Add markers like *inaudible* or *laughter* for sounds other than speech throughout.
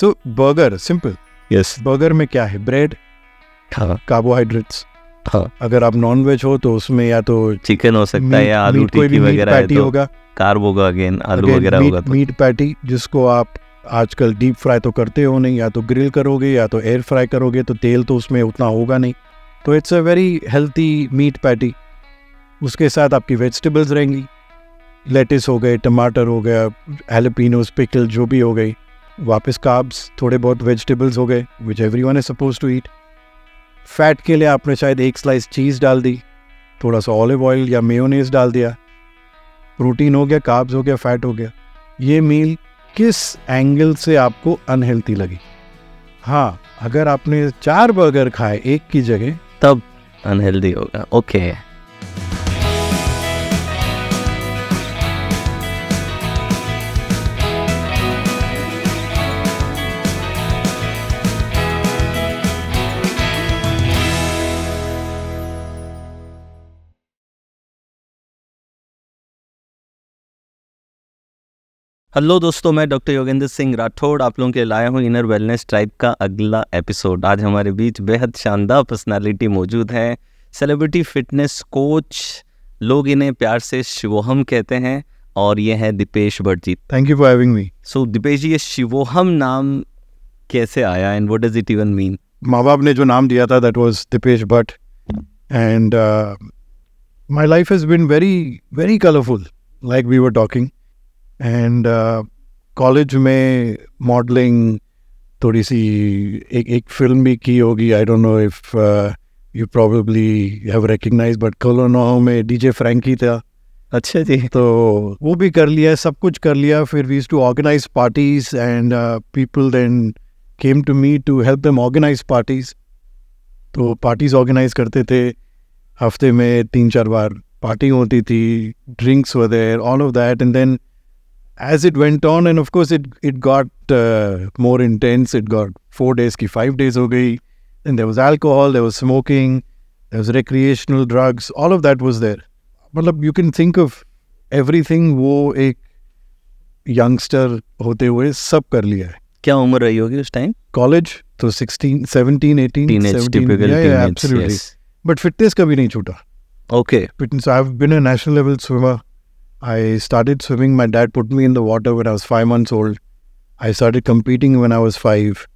सो burger simple yes burger में क्या है ब्रेड हाँ कार्बोहाइड्रेट्स हाँ अगर आप नॉन वेज हो तो उसमें या तो चिकन हो सकता है या आलू टिक्की वगैरह है तो होगा कार्ब होगा अगेन आलू वगैरह होगा तो मीट पैटी जिसको आप आजकल डीप फ्राई तो करते हो नहीं या तो ग्रिल करोगे या तो एयर फ्राई करोगे तो तेल तो उसमें उतना होगा नहीं तो it's a very healthy meat patty उसके साथ आपकी वेजिटेबल्स रहेंगी लेटिस हो गए टमाटर हो गया एलपिनोस पिकल जो भी हो गई वापस काब्स थोड़े बहुत वेजिटेबल्स हो गए which everyone is suppose to eat fat के लिए आपने शायद एक स्लाइस चीज़ डाल दी थोड़ा सा ऑलिव ऑयल या मेयोनीज डाल दिया प्रोटीन हो गया काब्स हो गया फैट हो गया ये मील किस एंगल से आपको अनहेल्थी लगी हाँ अगर आपने चार बर्गर खाए एक की जगह तब अनहेल्दी होगा ओके okay. हेलो दोस्तों मैं डॉक्टर योगेंद्र सिंह राठौड़ आप लोगों के लाया हूँ इनर वेलनेस ट्राइब का अगला एपिसोड आज हमारे बीच बेहद शानदार पर्सनालिटी मौजूद है सेलिब्रिटी फिटनेस कोच लोग इन्हें प्यार से शिवोहम कहते हैं और ये है Deepesh Bhatt ji thank you for having me so Deepesh ji ये शिवोहम नाम कैसे आया and what does it even mean माँ बाप ने जो नाम दिया था that was Deepesh Bhatt and my life has been very very colourful like we were talking and college uh, में मॉडलिंग थोड़ी सी एक एक फिल्म भी की होगी I don't know if you probably have recognise but now में जे फ्रेंकी था अच्छा जी तो वो भी कर लिया सब कुछ कर लिया फिर we used to organise parties and people then came to me to help them organise parties तो पार्टीज ऑर्गेनाइज करते थे हफ्ते में तीन चार बार पार्टी होती थी ड्रिंक्स वगैरह all of that and then as it went on, and of course, it it got uh, more intense. It got four days, ki five days ago. And there was alcohol, there was smoking, there was recreational drugs. All of that was there. But you can think of everything wo a youngster hote hue sab kar liya hai. Kya umar rahi hogi us time? College, so 16, 17, 18. Teenage, typical yeah, teenage, yeah, absolutely. But fitness kabhi nahi chuta. Okay. Fitness, so I've been a national level swimmer. I started swimming. My dad put me in the water when I was five months old. I started competing when I was five.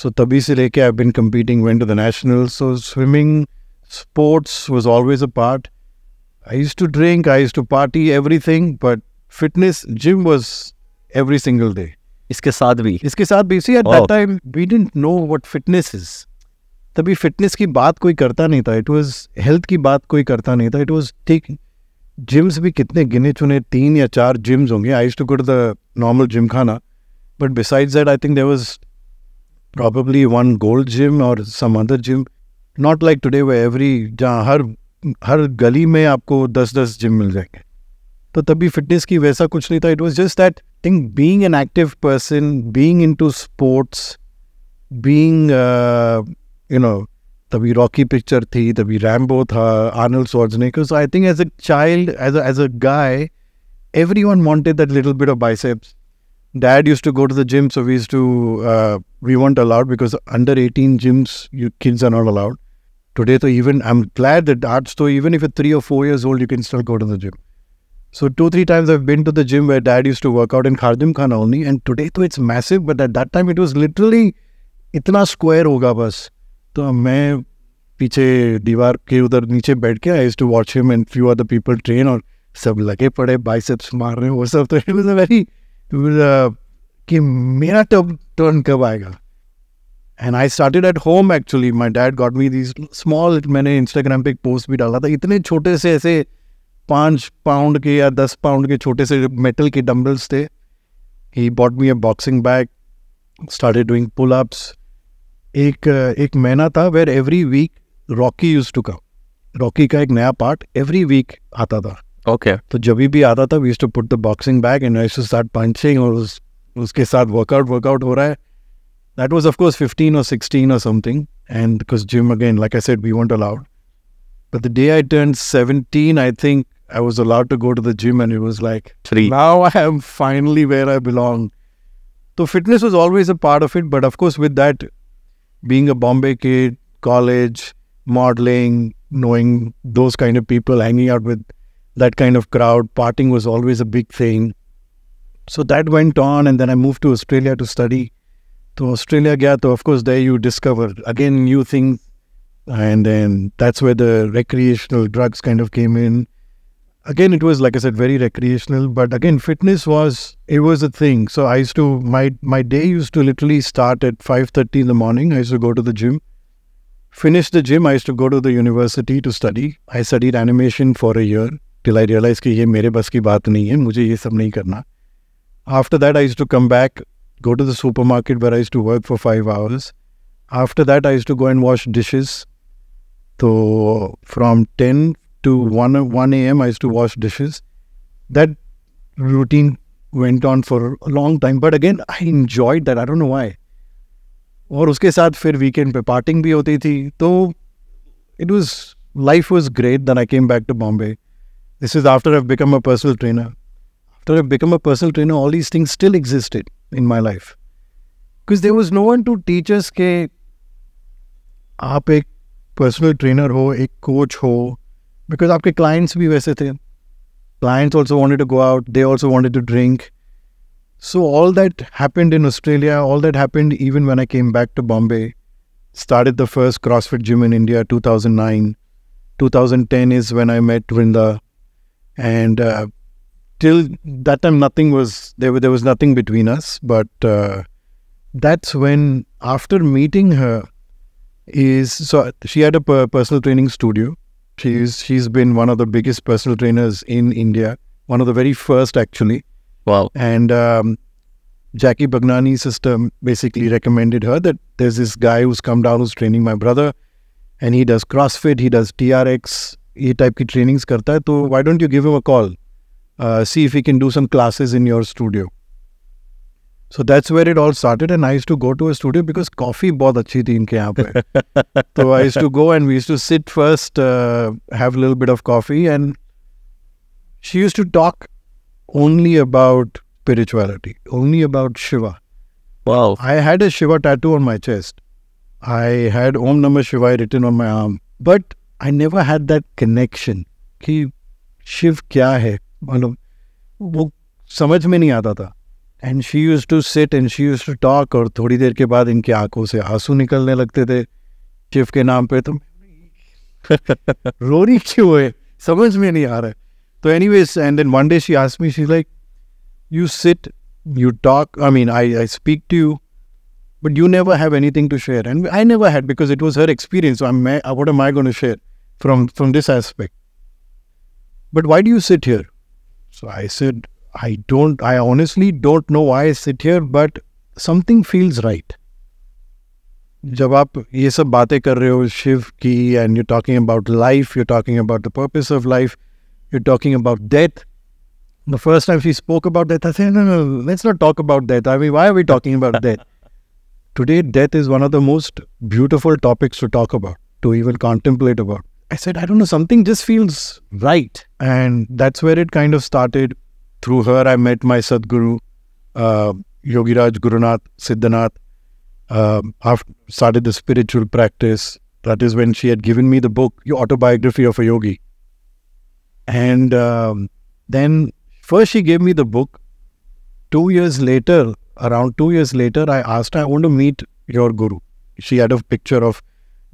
So tabhi se leke I've been competing, went to the nationals. So swimming, sports was always a part. I used to drink, I used to party, everything, but fitness, gym was every single day. इसके साथ भी इसके साथ भी सी that oh. time, we didn't know what fitness is. तभी fitness की बात कोई करता नहीं था इट वाज हेल्थ की बात कोई करता नहीं था इट वाज टेक जिम्स भी कितने गिने चुने तीन या चार जिम्स होंगे I to good the normal gym खाना but besides that I think there was probably one Gold Gym और some other gym not like today way every जहाँ हर हर गली में आपको दस दस जिम मिल जाएंगे तो तभी फिटनेस की वैसा कुछ नहीं था it was just that think being an active person being into sports being you know The Rocky picture, the तभी Arnold Schwarzenegger. So I think as a child, as a guy, everyone wanted that little bit of biceps. dad used to go to the gym, so we used to uh, we weren't allowed because under 18 gyms, kids are not allowed. Today, even I'm glad that art store, even if you're three or four years old, you can still go to the gym. So two three times I've been to the gym where dad used to work out in Khardim Khan only, and today it's massive, but at that time it was literally itna square hoga bus. तो मैं पीछे दीवार के उधर नीचे बैठ के I to watch him and few are the people train और सब लगे पड़े बाइसेप्स मार रहे वो सब तो इट अ वेरी कि मेरा टर्न टर्न कब आएगा and I started at home actually my dad got me these small मैंने इंस्टाग्राम पे एक पोस्ट भी डाला था इतने छोटे से ऐसे पाँच पाउंड के या दस पाउंड के छोटे से मेटल के डम्बल्स थे he bought me a boxing bag started doing pull ups एक एक महीना था where every week Rocky use to come Rocky का एक नया पार्ट एवरी वीक आता था ओके okay. तो जब भी आता था we to put the boxing bag and I to start punching और उस उसके साथ वर्कआउट वर्कआउट हो रहा है दैट वाज ऑफ कोर्स 15 और 16 और something and because gym again like I said we want allowed but the day I turn 17 I think I was allowed to go to the gym and it was like Three. now I am finally where I belong. So तो fitness was always a part of it, but of course with that being a Bombay kid, college, modeling, knowing those kind of people, hanging out with that kind of crowd, partying was always a big thing. So that went on, and then I moved to Australia to study. To Australia, yeah, so of course, there you discover again new things, and then that's where the recreational drugs kind of came in again it was like i said very recreational but again fitness was it was a thing so i used to my my day used to literally start at 5.30 in the morning i used to go to the gym finish the gym i used to go to the university to study i studied animation for a year till i realized ki ye mere bas ki baat nahi hai mujhe ye sab nahi karna after that i used to come back go to the supermarket where i used to work for 5 hours after that i used to go and wash dishes so from 10 to 1, 1 a.m. I used to wash dishes. That routine went on for a long time. But again, I enjoyed that. I don't know why. और उसके साथ फिर weekend पे parting भी होती थी तो it was life was great then I came back to Bombay this is after I become a personal trainer after I become a personal trainer all these things still existed in my life because there was no one to teachers के आप एक personal trainer हो एक coach हो because आपके clients भी वैसे थे clients also wanted to go out they also wanted to drink So all that happened in Australia, all that happened even when I came back to Bombay. Started the first CrossFit gym in India 2009. 2010 is when I met Vrinda. And uh, till that time nothing was there there was nothing between us, but uh, that's when after meeting her is so she had a personal training studio She's she's been one of the biggest personal trainers in India, one of the very first actually. Wow! And um, Jackie Bagnani's system basically recommended her that there's this guy who's come down who's training my brother, and he does CrossFit, he does TRX, he type की trainings करता है So why don't you give him a call, uh, see if he can do some classes in your studio. So that's so that's where it all started and to to go to a studio because coffee बहुत अच्छी थी So I used to go, and we used to sit first, uh, have a little bit of coffee, and she used to talk only about spirituality, only about Shiva. Wow. I had a Shiva tattoo on my chest. I had Om Namah Shivai written on my arm. But I never had that connection. Ki Shiv kya hai? Malum, wo samajh mein nahi aata tha. And she use to sit and she use to talk और थोड़ी देर के बाद इनकी आंखों से आंसू निकलने लगते थे शिव के नाम पे तो रोनी क्यों है समझ में नहीं आ रहा है तो anyways and then one day she asked me she like you sit you talk I mean I I speak to you but you never have anything to share and I never had because it was her experience what am I gonna share from from this aspect but why do you sit here so I sit I don't, I honestly don't know why I sit here, but something feels right. जब आप ये सब बातें कर रहे हो शिव की and you talking about life you talking about the purpose of life you talking about death the first time she spoke about death I said no no let's not talk about death I mean why are we talking about death today death is one of the most beautiful topics to talk about to even contemplate about I said, I don't know, something just feels right. And that's where it kind of started through her, I met my Sadguru, uh, Yogiraj Gurunath Siddhanath. i um, after, started the spiritual practice. That is when she had given me the book, Autobiography of a Yogi. And um, then, first, she gave me the book. Two years later, around two years later, I asked her, I want to meet your guru. She had a picture of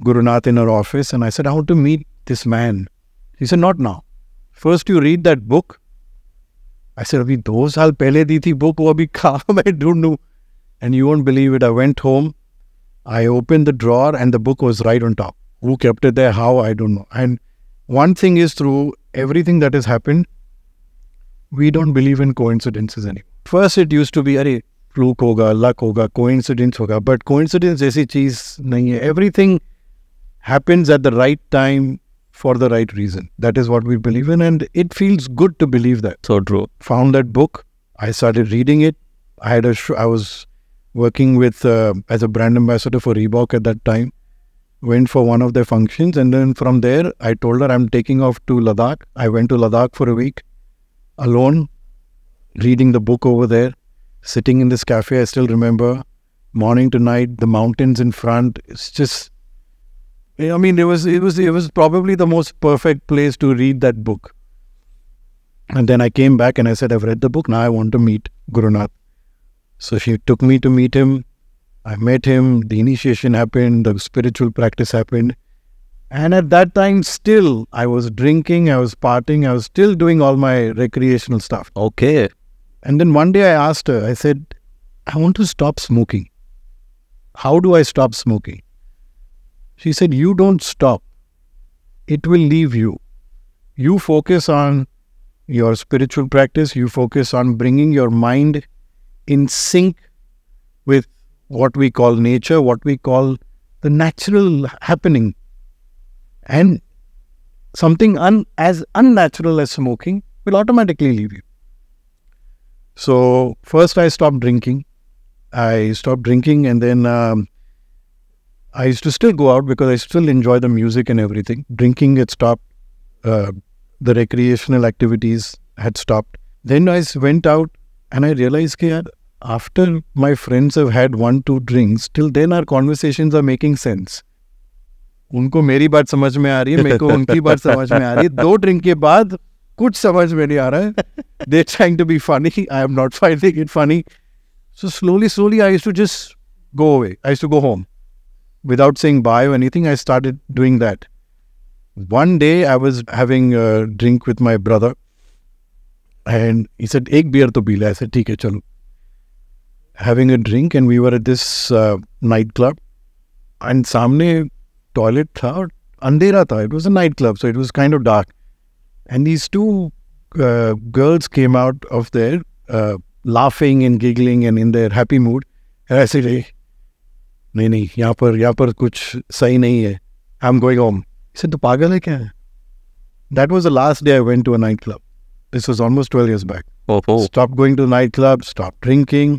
Gurunath in her office, and I said, I want to meet this man. She said, Not now. First, you read that book, ऐसे अभी दो साल पहले दी थी book वो अभी कहा *laughs* मैं ढूंढू and you won't believe it I went home I open the drawer and the book was right on top वो kept the how I don't know and one thing is through everything that is happen we don't believe in coincidence is any first it use to be अरे fluke होगा luck होगा को incidence होगा but को incidence ऐसी चीज नहीं है everything happens at the right time for the right reason. That is what we believe in, and it feels good to believe that. So true. Found that book. I started reading it. I had a I was working with uh, as a brand ambassador for Reebok at that time. Went for one of their functions, and then from there, I told her I'm taking off to Ladakh. I went to Ladakh for a week alone, reading the book over there, sitting in this cafe. I still remember morning to night, the mountains in front. It's just I mean, it was it was it was probably the most perfect place to read that book. And then I came back and I said, I've read the book. Now I want to meet Guru Nath. So she took me to meet him. I met him. The initiation happened. The spiritual practice happened. And at that time, still, I was drinking, I was partying, I was still doing all my recreational stuff. Okay. And then one day I asked her, I said, I want to stop smoking. How do I stop smoking? She said, You don't stop, it will leave you. You focus on your spiritual practice, you focus on bringing your mind in sync with what we call nature, what we call the natural happening. And something un, as unnatural as smoking will automatically leave you. So, first I stopped drinking. I stopped drinking and then um, I used to still go out because I still enjoy the music and everything. Drinking had stopped. Uh, the recreational activities had stopped. Then I went out and I realized that after my friends have had one, two drinks, till then our conversations are making sense. उनको मेरी बात समझ में आ रही है मेरे को उनकी बात समझ में आ रही है *laughs* दो ड्रिंक के बाद कुछ समझ में नहीं आ रहा है they trying to be funny I am not finding it funny so slowly slowly I to just go away I to go home without saying bye or anything, I started doing that. One day I was having a drink with my brother and he said, Ek beer to pila. I said, Theek chalo. Having a drink and we were at this uh, nightclub and samne toilet tha or andhera tha. It was a nightclub, so it was kind of dark. And these two uh, girls came out of there uh, laughing and giggling and in their happy mood. And I said, hey, नहीं नहीं यहाँ पर यहाँ पर कुछ सही नहीं है आई एम गोइंग होम इसे तो पागल है क्या that was the last day I went to a night club this was almost twelve years back stop going to night club stop drinking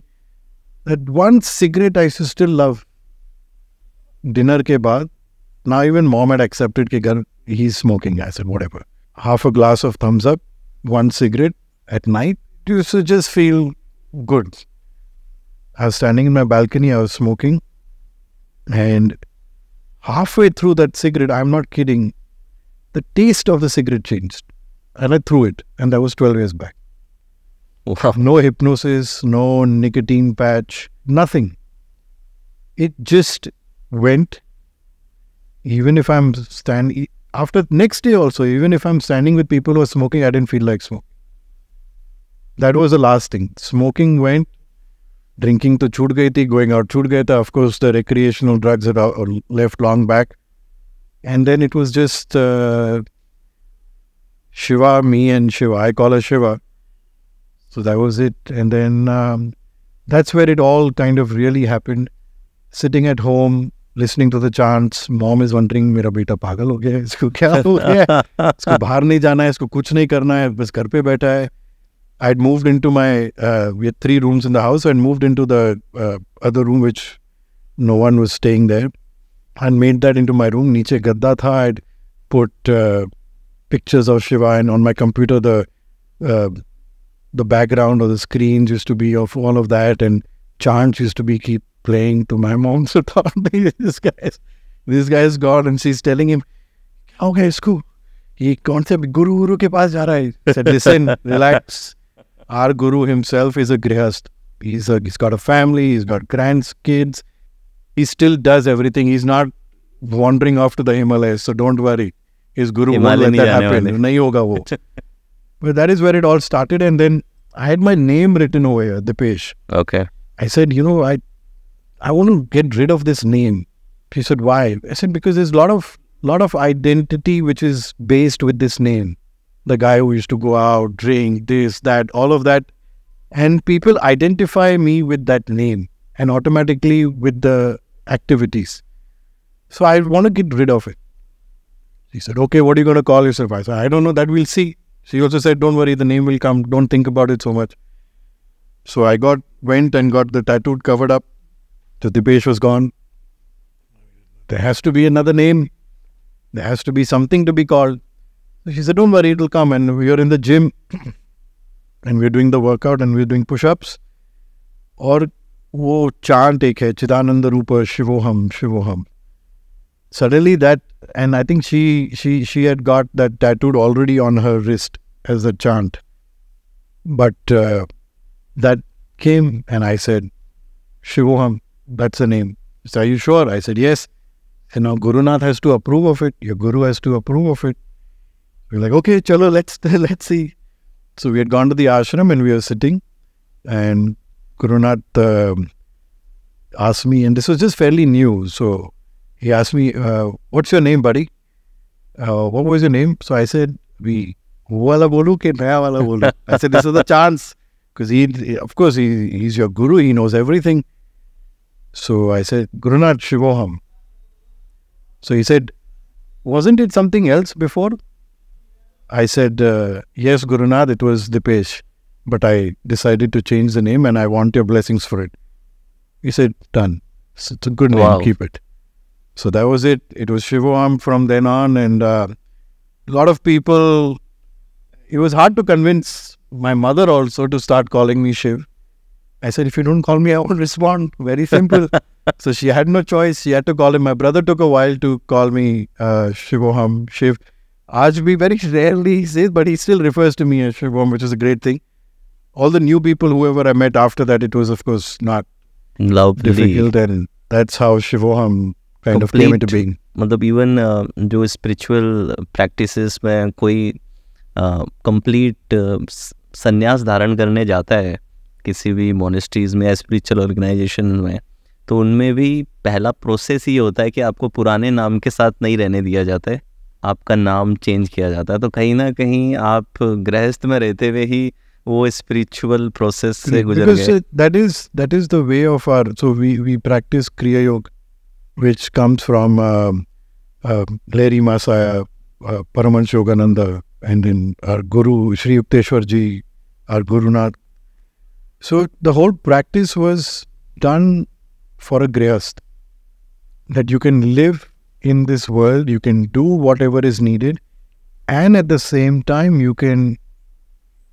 that one cigarette I still love dinner के बाद ना even mom had accepted के घर ही smoking I said ever half a glass of Thums Up one cigarette at night you so just feel good I standing in my balcony I was smoking And halfway through that cigarette, I'm not kidding, the taste of the cigarette changed. And I threw it. And that was 12 years back. Wow. No hypnosis, no nicotine patch, nothing. It just went. Even if I'm standing, after next day also, even if I'm standing with people who are smoking, I didn't feel like smoking. That was the last thing. Smoking went, drinking तो छूट गई थी going out छूट गया था of course the recreational drugs left long back and then it was just Shiva, me and Shiva. I call her Shiva. So that was it. And then um, that's where it all kind of really happened. Sitting at home, listening to the chants. Mom is wondering, मेरा बेटा पागल हो गया इसको क्या हो गया इसको बाहर नहीं जाना है इसको कुछ नहीं करना है बस घर पे बैठा है I'd moved into my, uh, we had three rooms in the house. and moved into the uh, other room, which no one was staying there, and made that into my room. Niche gadda tha. I'd put uh, pictures of Shiva, and on my computer, the uh, the background or the screens used to be of all of that, and chants used to be keep playing to my mom. *laughs* So thought, *laughs* this guy's, this guy's gone, and she's telling him, okay, it's cool. ये कौन से गुरु गुरु के पास जा रहा है listen *laughs* relax our guru himself is a grihast. He's, a, he's got a family, he's got grandkids. He still does everything. He's not wandering off to the Himalayas, so don't worry. His guru won't let that happen. *laughs* but that is where it all started. And then I had my name written over here, Dipesh. Okay. I said, you know, I I want to get rid of this name. He said, why? I said, because there's a lot of lot of identity which is based with this name the guy who used to go out, drink, this, that, all of that. And people identify me with that name and automatically with the activities. So I want to get rid of it. She said, Okay, what are you going to call yourself? I said, I don't know, that we'll see. She also said, Don't worry, the name will come. Don't think about it so much. So I got went and got the tattoo covered up. So Dipesh was gone. There has to be another name. There has to be something to be called. She said, Don't worry, it'll come. And we are in the gym *clears throat* and we are doing the workout and we are doing push ups. Or, वो chant एक Chidananda Rupa, Shivoham, Shivoham. suddenly that and i think she she she had got that tattooed already on her wrist as a chant but uh, that came and i said shivoham that's the name so are you sure i said yes and now gurunath has to approve of it your guru has to approve of it we were like, okay, chalo, let's *laughs* let's see. So we had gone to the ashram and we were sitting, and Gurunath uh, um, asked me, and this was just fairly new. So he asked me, uh, "What's your name, buddy? Uh, what was your name?" So I said, "We wala bolu ke naya wala bolu." *laughs* I said, "This is the chance." Because he, of course, he, he's your guru. He knows everything. So I said, Gurunath Shivoham. So he said, wasn't it something else before? I said, uh, Yes, Gurunath, it was Dipesh, but I decided to change the name and I want your blessings for it. He said, Done. It's, it's a good name, wow. keep it. So that was it. It was Shivoam from then on, and uh, a lot of people. It was hard to convince my mother also to start calling me Shiv. I said, if you don't call me, I won't respond. Very simple. *laughs* so she had no choice. She had to call him. My brother took a while to call me uh, Shivoham Shiv. आज भी very rarely says but he still refers to me as Shivam which is a great thing all the new people whoever I met after that it was of course not love difficult and that's how Shivam kind of came into being मतलब even uh, जो spiritual practices में कोई complete uh, संन्यास uh, धारण करने जाता है किसी भी मोनेस्ट्रीज में स्पिरिचुअल ऑर्गेनाइजेशन में तो उनमें भी पहला प्रोसेस ही होता है कि आपको पुराने नाम के साथ नहीं रहने दिया जाता है आपका नाम चेंज किया जाता है तो कहीं ना कहीं आप गृहस्थ में रहते हुए ही वो स्पिरिचुअल प्रोसेस से गुजर that is that is the way of are so we we practice Kriya Yoga which comes from Lahiri Mahasaya Paramahansa Yogananda and then our guru Shri Yukteshwar ji our Gurunath so the whole practice was done for a grihastha that you can live in this world. You can do whatever is needed, and at the same time, you can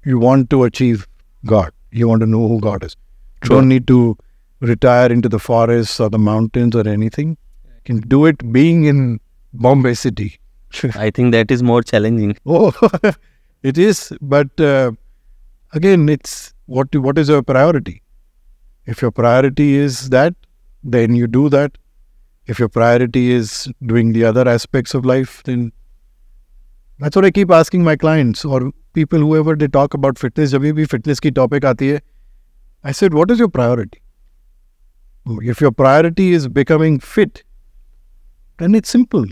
you want to achieve God. You want to know who God is. You Don't need to retire into the forests or the mountains or anything. You can do it being in Bombay city. *laughs* I think that is more challenging. Oh, *laughs* it is. But uh, again, it's what what is your priority? If your priority is that, then you do that if your priority is doing the other aspects of life, then that's what I keep asking my clients or people, whoever they talk about fitness. जब fitness ki topic hai, I said, what is your priority? Oh, if your priority is becoming fit, then it's simple.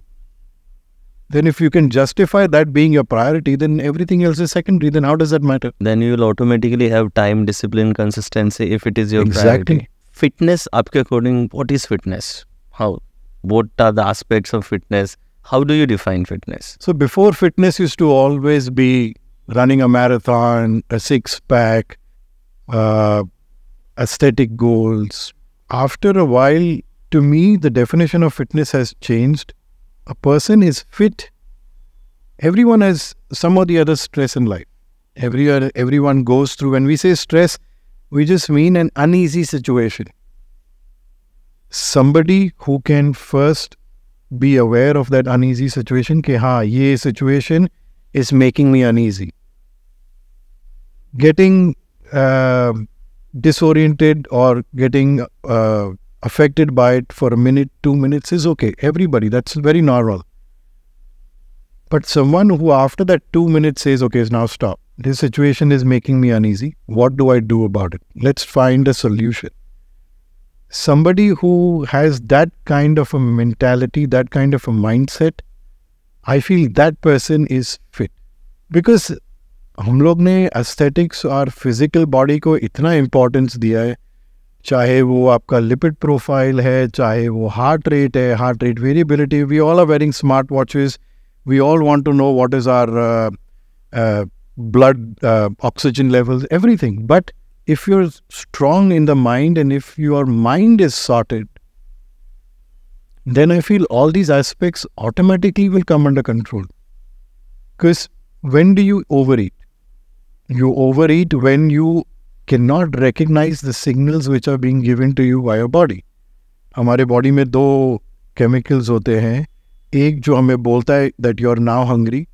Then if you can justify that being your priority, then everything else is secondary. Then how does that matter? Then you will automatically have time, discipline, consistency if it is your exactly. priority. Exactly. Fitness, आपके according, what is fitness? How? What are the aspects of fitness? How do you define fitness? So before fitness used to always be running a marathon, a six pack, uh, aesthetic goals. After a while, to me, the definition of fitness has changed. A person is fit. Everyone has some or the other stress in life. Every, everyone goes through. When we say stress, we just mean an uneasy situation somebody who can first be aware of that uneasy situation कि हाँ ये situation is making me uneasy. Getting uh, disoriented or getting uh, affected by it for a minute, two minutes is okay. Everybody, that's very normal. But someone who after that two minutes says, okay, now stop. This situation is making me uneasy. What do I do about it? Let's find a solution somebody who has that kind of a mentality, that kind of a mindset, I feel that person is fit. Because हम लोग ने aesthetics और physical body को इतना importance दिया है चाहे वो आपका लिपिड प्रोफाइल है चाहे वो हार्ट रेट है heart rate variability we all are wearing smart watches we all want to know what is our blood oxygen levels everything but if you're strong in the mind and if your mind is sorted, then I feel all these aspects automatically will come under control. Because when do you overeat? You overeat when you cannot recognize the signals which are being given to you by your body. Our body में दो chemicals. होते हैं एक you हमें बोलता है that you are now hungry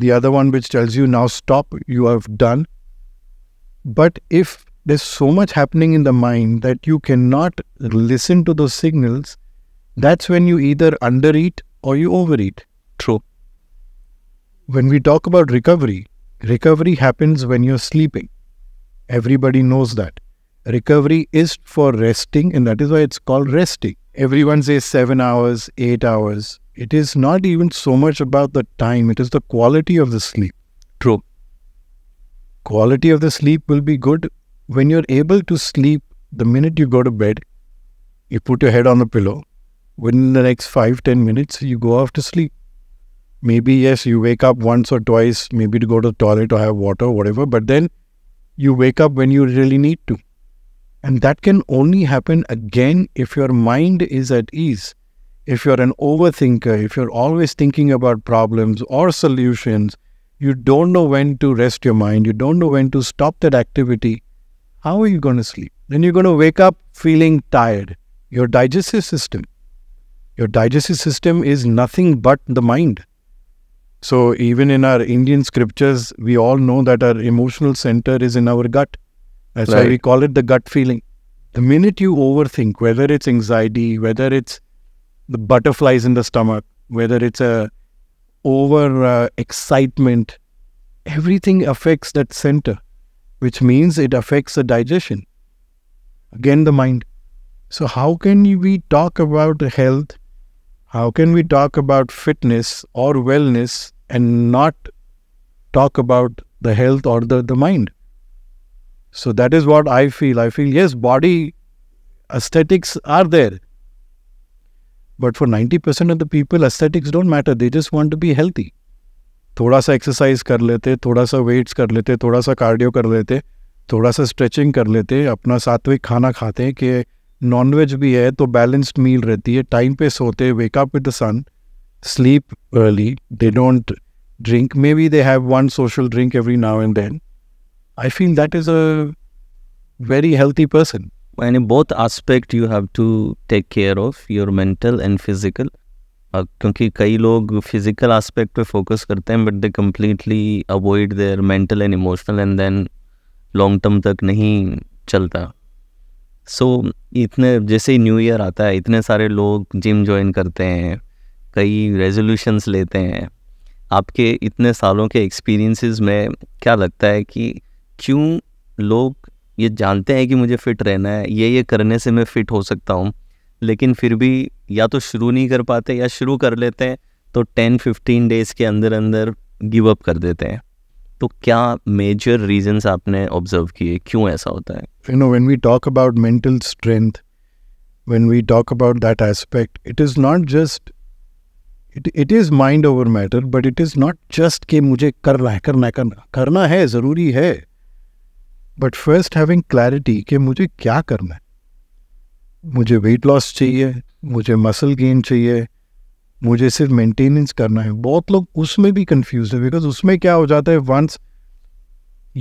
the other one which tells You now stop you have there's so much happening in the mind that you cannot listen to those signals. That's when you either undereat or you overeat. True. When we talk about recovery, recovery happens when you're sleeping. Everybody knows that. Recovery is for resting, and that is why it's called resting. Everyone says seven hours, eight hours. It is not even so much about the time, it is the quality of the sleep. True. Quality of the sleep will be good when you're able to sleep the minute you go to bed, you put your head on the pillow. Within the next five, ten minutes, you go off to sleep. Maybe, yes, you wake up once or twice, maybe to go to the toilet or have water, or whatever, but then you wake up when you really need to. And that can only happen again if your mind is at ease. If you're an overthinker, if you're always thinking about problems or solutions, you don't know when to rest your mind, you don't know when to stop that activity how are you going to sleep? Then you're going to wake up feeling tired. Your digestive system, your digestive system is nothing but the mind. So even in our Indian scriptures, we all know that our emotional center is in our gut. That's right. why we call it the gut feeling. The minute you overthink, whether it's anxiety, whether it's the butterflies in the stomach, whether it's a over uh, excitement, everything affects that center which means it affects the digestion. Again, the mind. So, how can we talk about health? How can we talk about fitness or wellness and not talk about the health or the, the mind? So, that is what I feel. I feel, yes, body aesthetics are there. But for 90% of the people, aesthetics don't matter. They just want to be healthy. थोड़ा सा exercise कर लेते थोड़ा सा weights कर लेते थोड़ा सा कार्डियो कर लेते थोड़ा सा स्ट्रेचिंग कर लेते अपना सात्विक खाना खाते हैं कि नॉनवेज भी है तो बैलेंस्ड मील रहती है टाइम पे सोते wake up with the sun sleep early they don't drink maybe they have one social drink every now and then I feel that is a very healthy person यानी both aspect you have to take care of your mental and physical क्योंकि कई लोग physical aspect पे focus करते हैं but they completely avoid their mental and emotional and then long term तक नहीं चलता सो so, इतने जैसे ही न्यू ईयर आता है इतने सारे लोग जिम ज्वाइन करते हैं कई रेजोल्यूशंस लेते हैं आपके इतने सालों के एक्सपीरियंसेस में क्या लगता है कि क्यों लोग ये जानते हैं कि मुझे फ़िट रहना है ये ये करने से मैं फ़िट हो सकता हूँ लेकिन फिर भी या तो शुरू नहीं कर पाते या शुरू कर लेते हैं तो टेन फिफ्टीन डेज़ के अंदर अंदर गिव अप कर देते हैं तो क्या मेजर रीजंस आपने ऑब्जर्व किए क्यों ऐसा होता है you know when we talk about mental strength when we talk about that aspect it is not just it it is mind over matter but it is not just कि मुझे कर रहा है करना है करना करना है ज़रूरी है बट फर्स्ट हैविंग क्लैरिटी कि मुझे क्या करना है मुझे weight loss चाहिए मुझे muscle gain चाहिए मुझे सिर्फ maintenance करना है बहुत लोग उसमें भी confused है बिकॉज उसमें क्या हो जाता है once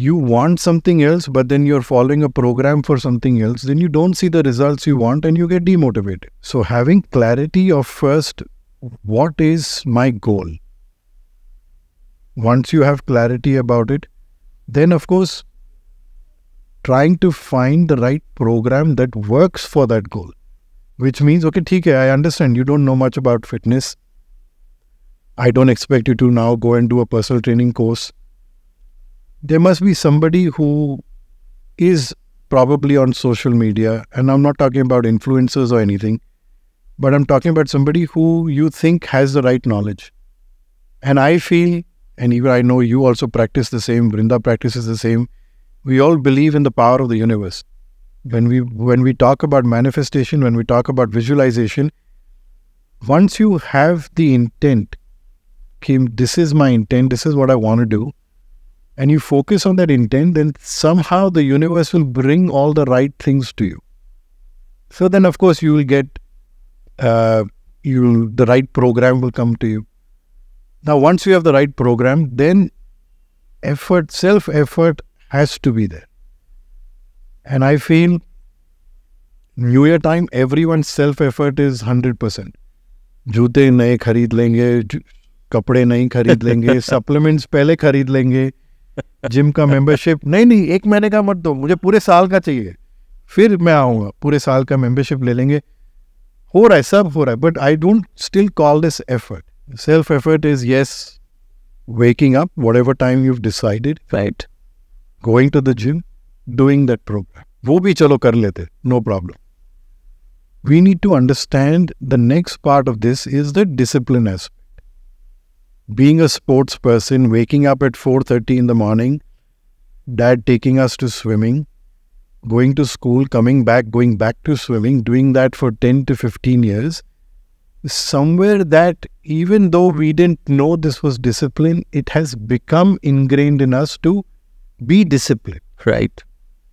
you want something else, but then you're following a program for something else, then you don't see the results you want and you get demotivated. So, having clarity of first, what is my goal? Once you have clarity about it, then of course, trying to find the right program that works for that goal. Which means, okay, okay, I understand you don't know much about fitness. I don't expect you to now go and do a personal training course. There must be somebody who is probably on social media, and I'm not talking about influencers or anything, but I'm talking about somebody who you think has the right knowledge. And I feel, and even I know you also practice the same, Brinda practices the same, we all believe in the power of the universe. When we when we talk about manifestation, when we talk about visualization, once you have the intent, okay, this is my intent, this is what I want to do, and you focus on that intent, then somehow the universe will bring all the right things to you. So then, of course, you will get uh, you the right program will come to you. Now, once you have the right program, then effort, self effort, has to be there. And I feel new year time everyone self effort is hundred percent जूते नए खरीद लेंगे कपड़े नहीं खरीद लेंगे supplements *laughs* पहले खरीद लेंगे जिम का मेंबरशिप नहीं नहीं एक महीने का मत दो मुझे पूरे साल का चाहिए फिर मैं आऊँगा पूरे साल का मेंबरशिप ले लेंगे हो रहा है सब हो रहा है but I don't still call this effort self effort is yes waking up whatever time you've decided right going to the gym, doing that program. वो भी चलो कर लेते, no problem. We need to understand the next part of this is the discipline aspect. Being a sports person, waking up at 4.30 in the morning, dad taking us to swimming, going to school, coming back, going back to swimming, doing that for 10 to 15 years, somewhere that even though we didn't know this was discipline, it has become ingrained in us to be disciplined. Right.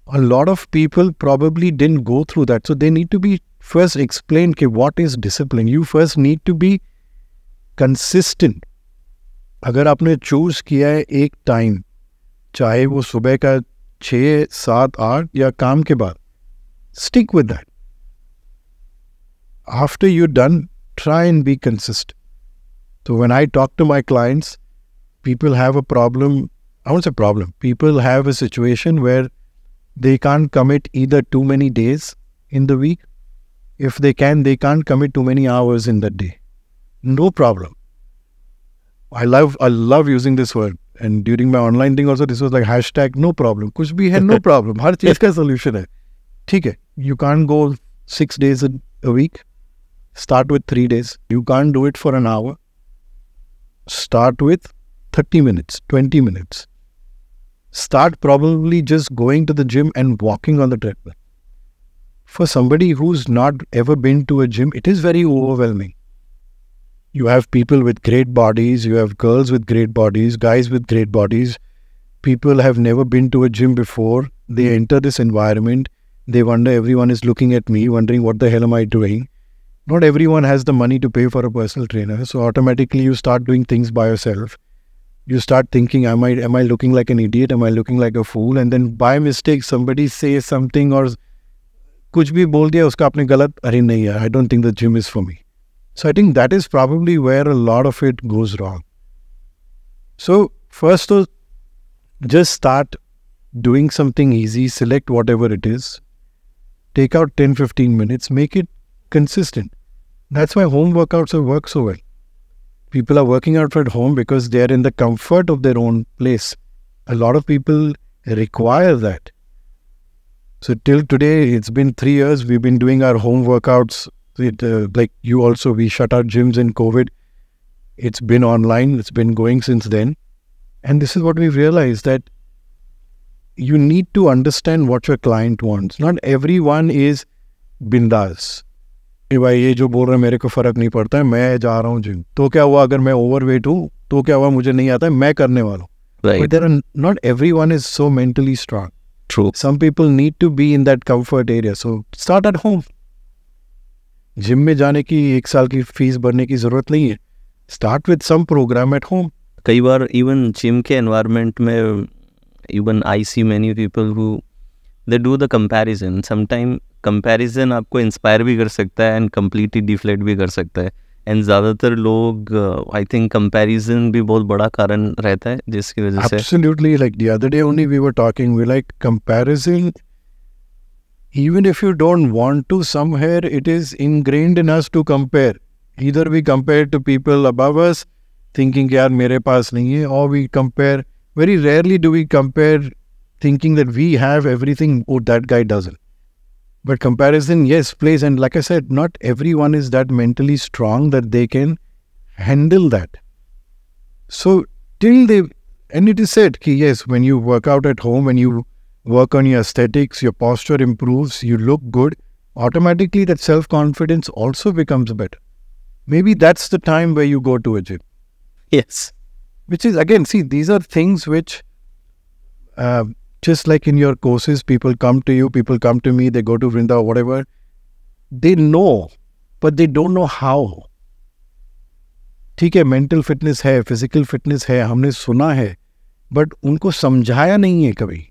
A lot of people probably didn't go through that. So they need to be first explained okay, what is discipline. You first need to be consistent. अगर आपने choose किया है एक time चाहे वो सुबह का छः सात आठ या काम के बाद stick with that after you're done, try and be consistent. So when I talk to my clients, people have a problem I won't say problem. People have a situation where they can't commit either too many days in the week. If they can, they can't commit too many hours in the day. No problem. I love I love using this word. And during my online thing also, this was like hashtag no problem. Kuch bhi hai, no *laughs* problem. Har cheez ka solution hai. Theek hai. You can't go six days a week. Start with three days. You can't do it for an hour. Start with 30 minutes, 20 minutes start probably just going to the gym and walking on the treadmill. For somebody who's not ever been to a gym, it is very overwhelming. You have people with great bodies, you have girls with great bodies, guys with great bodies. People have never been to a gym before. They enter this environment. They wonder, everyone is looking at me, wondering, what the hell am I doing? Not everyone has the money to pay for a personal trainer. So automatically you start doing things by yourself you start thinking am i am i looking like an idiot am i looking like a fool and then by mistake somebody says something or kuch bhi bol diya uska apne galat are nahi i don't think the gym is for me so i think that is probably where a lot of it goes wrong so first just start doing something easy select whatever it is take out 10 15 minutes make it consistent that's why home workouts work so well people are working out at home because they are in the comfort of their own place. A lot of people require that. So till today, it's been three years. We've been doing our home workouts. It, uh, like you also, we shut our gyms in COVID. It's been online. It's been going since then. And this is what we've realized that you need to understand what your client wants. Not everyone is bindas. कि भाई ये जो बोल रहे हैं मेरे को फ़र्क नहीं पड़ता है मैं जा रहा हूँ जिम तो क्या हुआ अगर मैं ओवर वेट हूँ तो क्या हुआ मुझे नहीं आता है मैं करने वाला हूँ not everyone is so mentally strong true Some people need to be in that comfort area. So start at home. Gym में जाने की एक साल की फीस भरने की जरूरत नहीं है start with some program at home कई बार इवन जिम के एनवायरमेंट में even I see many people who they do the comparison sometime comparison आपको इंस्पायर भी कर सकता है एंड कम्प्लीटली डिफ्लेट भी कर सकता है एंड ज़्यादातर लोग आई थिंक कंपेरिजन भी बहुत बड़ा कारण रहता है जिसकी वजह से absolutely like the other day only we were talking we like comparison even if you don't want to some it is ingrained in us to compare either we compare to people above us thinking यार मेरे पास नहीं है और we compare very rarely do we compare thinking that we have everything, oh, that guy doesn't. But comparison, yes, plays. And like I said, not everyone is that mentally strong that they can handle that. So, till they, and it is said, ki, yes, when you work out at home, when you work on your aesthetics, your posture improves, you look good, automatically that self confidence also becomes better. Maybe that's the time where you go to a gym. Yes. Which is, again, see, these are things which. Uh, just like in your courses, people come to you, people come to me, they go to Vrinda or whatever. They know, but they don't know how. ठीक है mental fitness है physical fitness have हमने सुना है but उनको समझाया नहीं है कभी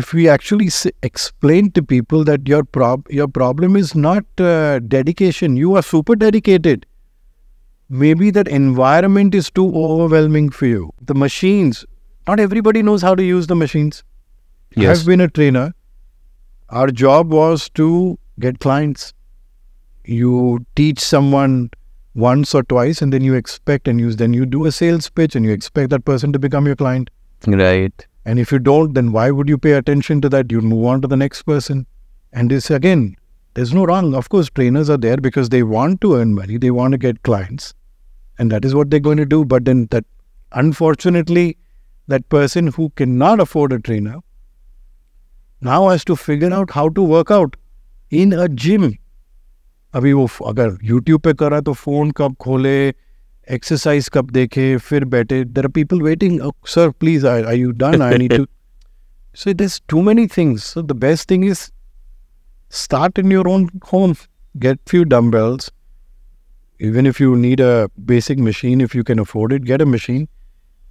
if we actually explain to people that your problem is not uh, dedication you are super dedicated maybe that environment is too overwhelming for you the machines not everybody knows how to use the machines. Yes. I've been a trainer. Our job was to get clients. You teach someone once or twice and then you expect and use then you do a sales pitch and you expect that person to become your client. Right. And if you don't, then why would you pay attention to that? You move on to the next person. And this again, there's no wrong. Of course, trainers are there because they want to earn money, they want to get clients. And that is what they're going to do. But then that unfortunately that person who cannot afford a trainer now has to figure out how to work out in a gym. अभी वो अगर YouTube पे करा तो phone कब खोले exercise कब देखे फिर बैठे there are people waiting sir please I I you done I need to so it is too many things so the best thing is start in your own home get few dumbbells even if you need a basic machine if you can afford it get a machine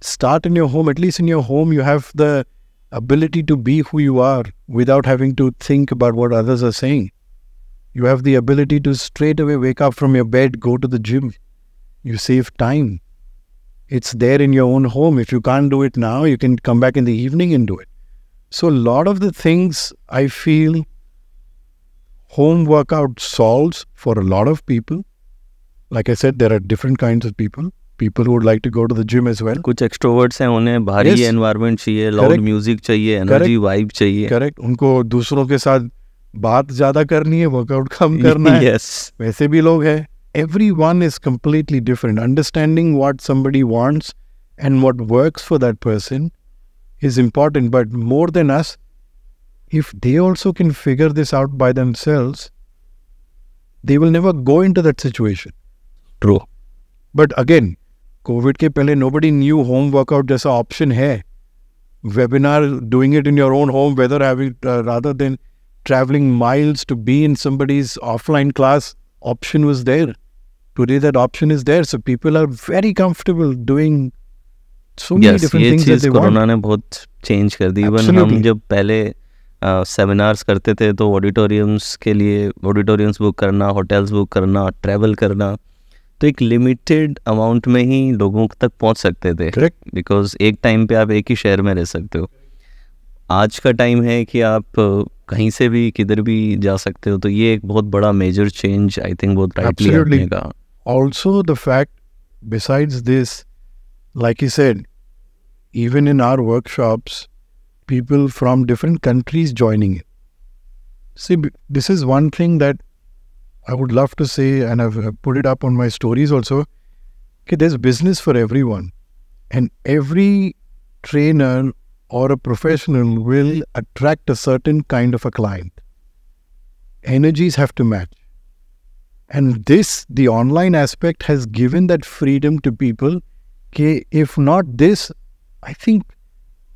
start in your home. At least in your home, you have the ability to be who you are without having to think about what others are saying. You have the ability to straight away wake up from your bed, go to the gym. You save time. It's there in your own home. If you can't do it now, you can come back in the evening and do it. So, a lot of the things I feel home workout solves for a lot of people. Like I said, there are different kinds of people. people who would like to go to the gym as well कुछ extroverts हैं उन्हें भारी yes. environment चाहिए loud Correct. music चाहिए energy Correct. vibe चाहिए correct उनको दूसरों के साथ बात ज्यादा करनी है वर्कआउट कम *laughs* करना है yes. वैसे भी लोग हैं everyone is completely different understanding what somebody wants and what work for that person is important but more than us if they also can figure this out by themselves they will never go into that situation true but again Covid के पहले nobody new home workout जैसा option है webinar doing it in your own home whether rather than travelling miles to be in somebody's offline class option was there today that option is there so people are very comfortable doing corona ने बहुत change कर दी even हम जब पहले seminars uh, करते थे तो auditoriums के लिए ऑडिटोरियम्स बुक करना होटल्स बुक करना ट्रैवल करना तो एक लिमिटेड अमाउंट में ही लोगों तक पहुंच सकते थे करेक्ट बिकॉज एक टाइम पे आप एक ही शहर में रह सकते हो आज का टाइम है कि आप कहीं से भी किधर भी जा सकते हो तो ये एक बहुत बड़ा मेजर चेंज आई थिंक बहुत राइटली आपने also the fact besides this like you said even in our workshops people from different countries joining it see this is one thing that I would love to say, and I've put it up on my stories also, okay, there's business for everyone. And every trainer or a professional will attract a certain kind of a client. Energies have to match. And this, the online aspect has given that freedom to people. Okay, if not this, I think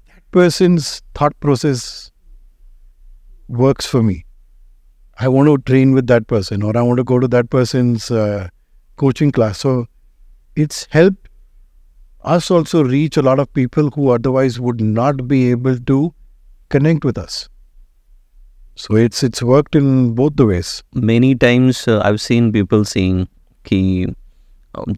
that person's thought process works for me. I want to train with that person or I want to go to that person's uh, coaching class. So it's helped us also reach a lot of people who otherwise would not be able to connect with us. So it's it's worked in both the ways. Many times uh, I've seen people saying that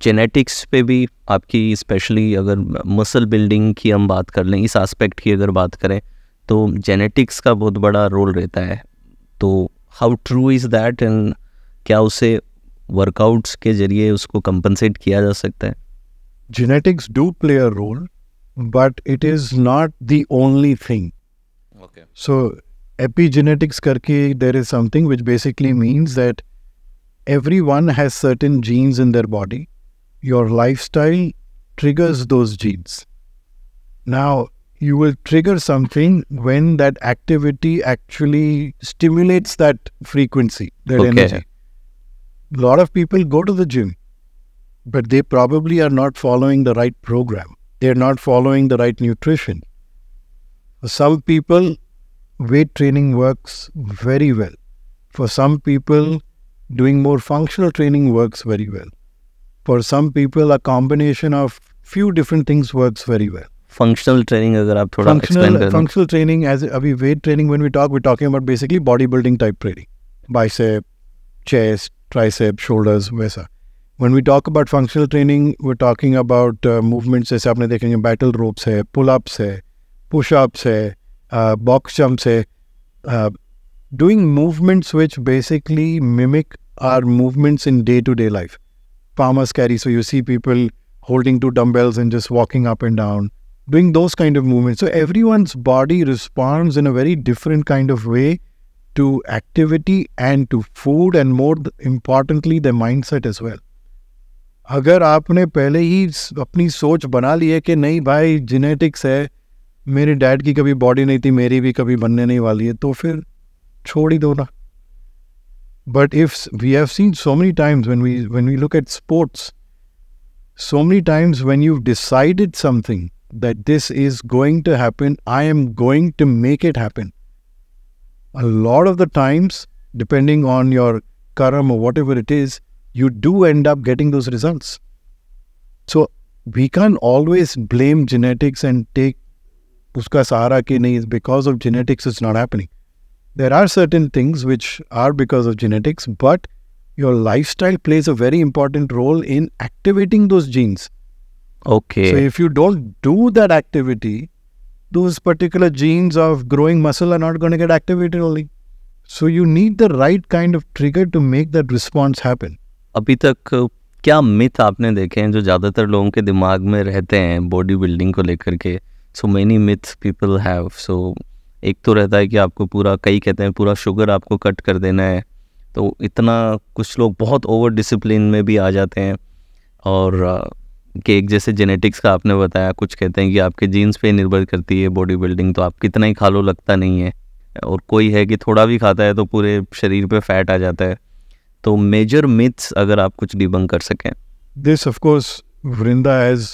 genetics पे भी आपकी specially अगर muscle building की हम बात कर लें इस एस्पेक्ट की अगर बात करें तो जेनेटिक्स का बहुत बड़ा रोल रहता है तो how true is that, and क्या उसे वर्कआउट्स के जरिए उसको genetics do play a role, but it is not the only thing. Okay. So epigenetics there is something which basically means that everyone has certain genes in their body. Your lifestyle triggers those genes. Now you will trigger something when that activity actually stimulates that frequency, that okay. energy. A lot of people go to the gym, but they probably are not following the right program. They're not following the right nutrition. For some people, weight training works very well. For some people, doing more functional training works very well. For some people, a combination of few different things works very well. Functional training अगर आप थोड़ा functional functional training as अभी weight training when we talk we talking about basically body building type training bicep chest tricep shoulders वैसा When we talk about functional training, we're talking about uh, movements जैसे आपने देखेंगे battle ropes है pull ups है push ups है box jumps है doing movements which basically mimic our movements in day to day life farmers carry. So you see people holding two dumbbells and just walking up and down doing those kind of movements. So everyone's body responds in a very different kind of way to activity and to food and more importantly their mindset as well. अगर आपने पहले ही अपनी सोच बना ली है कि नहीं भाई जेनेटिक्स है मेरे डैड की कभी बॉडी नहीं थी मेरी भी कभी बनने नहीं वाली है तो फिर छोड़ ही दो ना but if we have seen so many times we we look at sports so many times you decided something that this is going to happen. I am going to make it happen. A lot of the times, depending on your karma or whatever it is, you do end up getting those results. So we can't always blame genetics and take uska sahara ki nahi is because of genetics it's not happening. There are certain things which are because of genetics, but your lifestyle plays a very important role in activating those genes. Okay. So if you don't do that activity, those particular genes of growing muscle are not going to get activated only. So you need the right kind of trigger to make that response happen. अभी तक क्या myth आपने देखे हैं जो ज़्यादातर लोगों के दिमाग में रहते हैं बॉडी बिल्डिंग को लेकर के so many myths people have so एक तो रहता है कि आपको पूरा कई कहते हैं पूरा शुगर आपको कट कर देना है तो इतना कुछ लोग बहुत ओवर डिसिप्लिन में भी आ जाते हैं और कि एक जैसे जेनेटिक्स का आपने बताया कुछ कहते हैं कि आपके जीन्स पे निर्भर करती है बॉडी बिल्डिंग तो आप कितना ही खा लो लगता नहीं है और कोई है कि थोड़ा भी खाता है तो पूरे शरीर पे फैट आ जाता है तो मेजर मिथ्स अगर आप कुछ डिबंग कर सकें this of course Vrinda has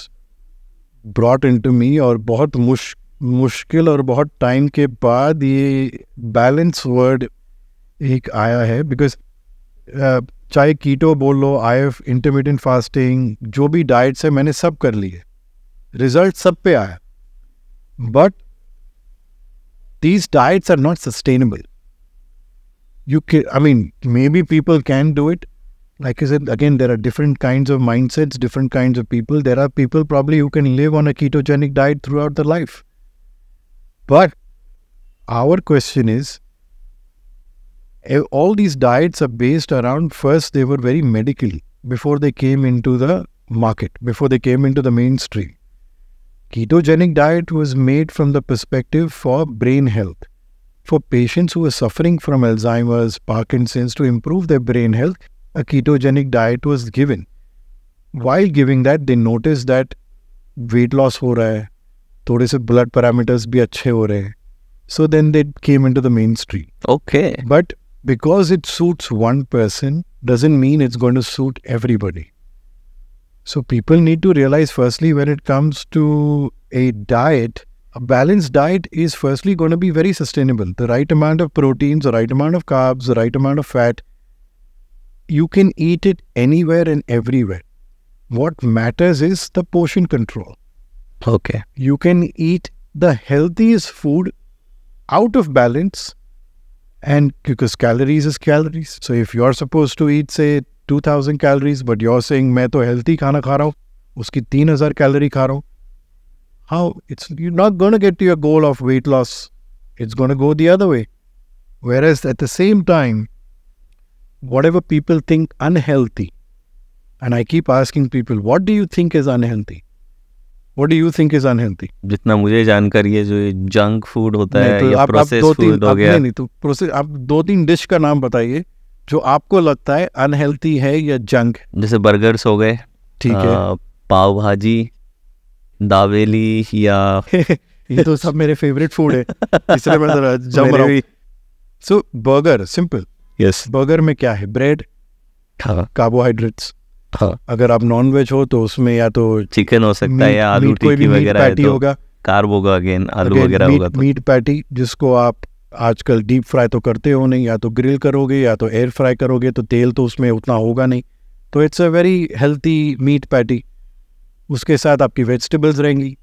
brought in to me और बहुत मुश मुश्किल और बहुत टाइम के बाद ये बैलेंस वर्ड एक आया है बिकॉज चाहे कीटो बोल IF intermittent fasting, intermittent fasting जो भी डाइट्स है मैंने सब कर लिए रिजल्ट सब पे आया but these diets are not sustainable. You can, I mean, maybe people can do it. Like I said, again, there are different kinds of mindsets, different kinds of people. There are people probably who can live on a ketogenic diet throughout their life. But our question is all these diets are based around first they were very medical before they came into the market, before they came into the mainstream. Ketogenic diet was made from the perspective for brain health, for patients who are suffering from Alzheimer's, Parkinson's to improve their brain health. A ketogenic diet was given. While giving that, they noticed that weight loss हो रहा है, थोड़े से blood parameters भी अच्छे हो So then they came into the mainstream. Okay. But because it suits one person doesn't mean it's going to suit everybody. So people need to realize firstly when it comes to a diet, a balanced diet is firstly going to be very sustainable. The right amount of proteins, the right amount of carbs, the right amount of fat. You can eat it anywhere and everywhere. What matters is the portion control. Okay. You can eat the healthiest food out of balance and because calories is calories. So if you're supposed to eat, say, 2000 calories, but you're saying, मैं तो healthy खाना खा रहा हूँ, 3000 calorie How? It's, you're not going to get to your goal of weight loss. It's going to go the other way. Whereas at the same time, whatever people think unhealthy, and I keep asking people, what do you think is unhealthy? What do you think is unhealthy जितना मुझे जानकारी है जो junk food होता है तो या आप, दो फूड हो गया नहीं, नहीं तो प्रोसेस आप दो तीन डिश का नाम बताइए जो आपको लगता है अनहेल्थी है या जंक जैसे बर्गर्स हो गए ठीक है पाव भाजी दावेली या *laughs* ये तो सब मेरे फेवरेट फूड है इसलिए मैं जरा *laughs* जम रहा हूँ so burger simple yes burger में क्या है ब्रेड कार्बोहाइड्रेट्स हाँ अगर आप नॉन वेज हो तो उसमें या तो चिकन हो सकता है या आलू टिक्की वगैरह पैटी तो होगा कार्ब होगा अगेन आलू वगैरह होगा मीट तो। पैटी जिसको आप आजकल डीप फ्राई तो करते हो नहीं या तो ग्रिल करोगे या तो एयर फ्राई करोगे तो तेल तो उसमें उतना होगा नहीं तो it's a very healthy meat patty उसके साथ आपकी वेजिटेबल्स रहेंगी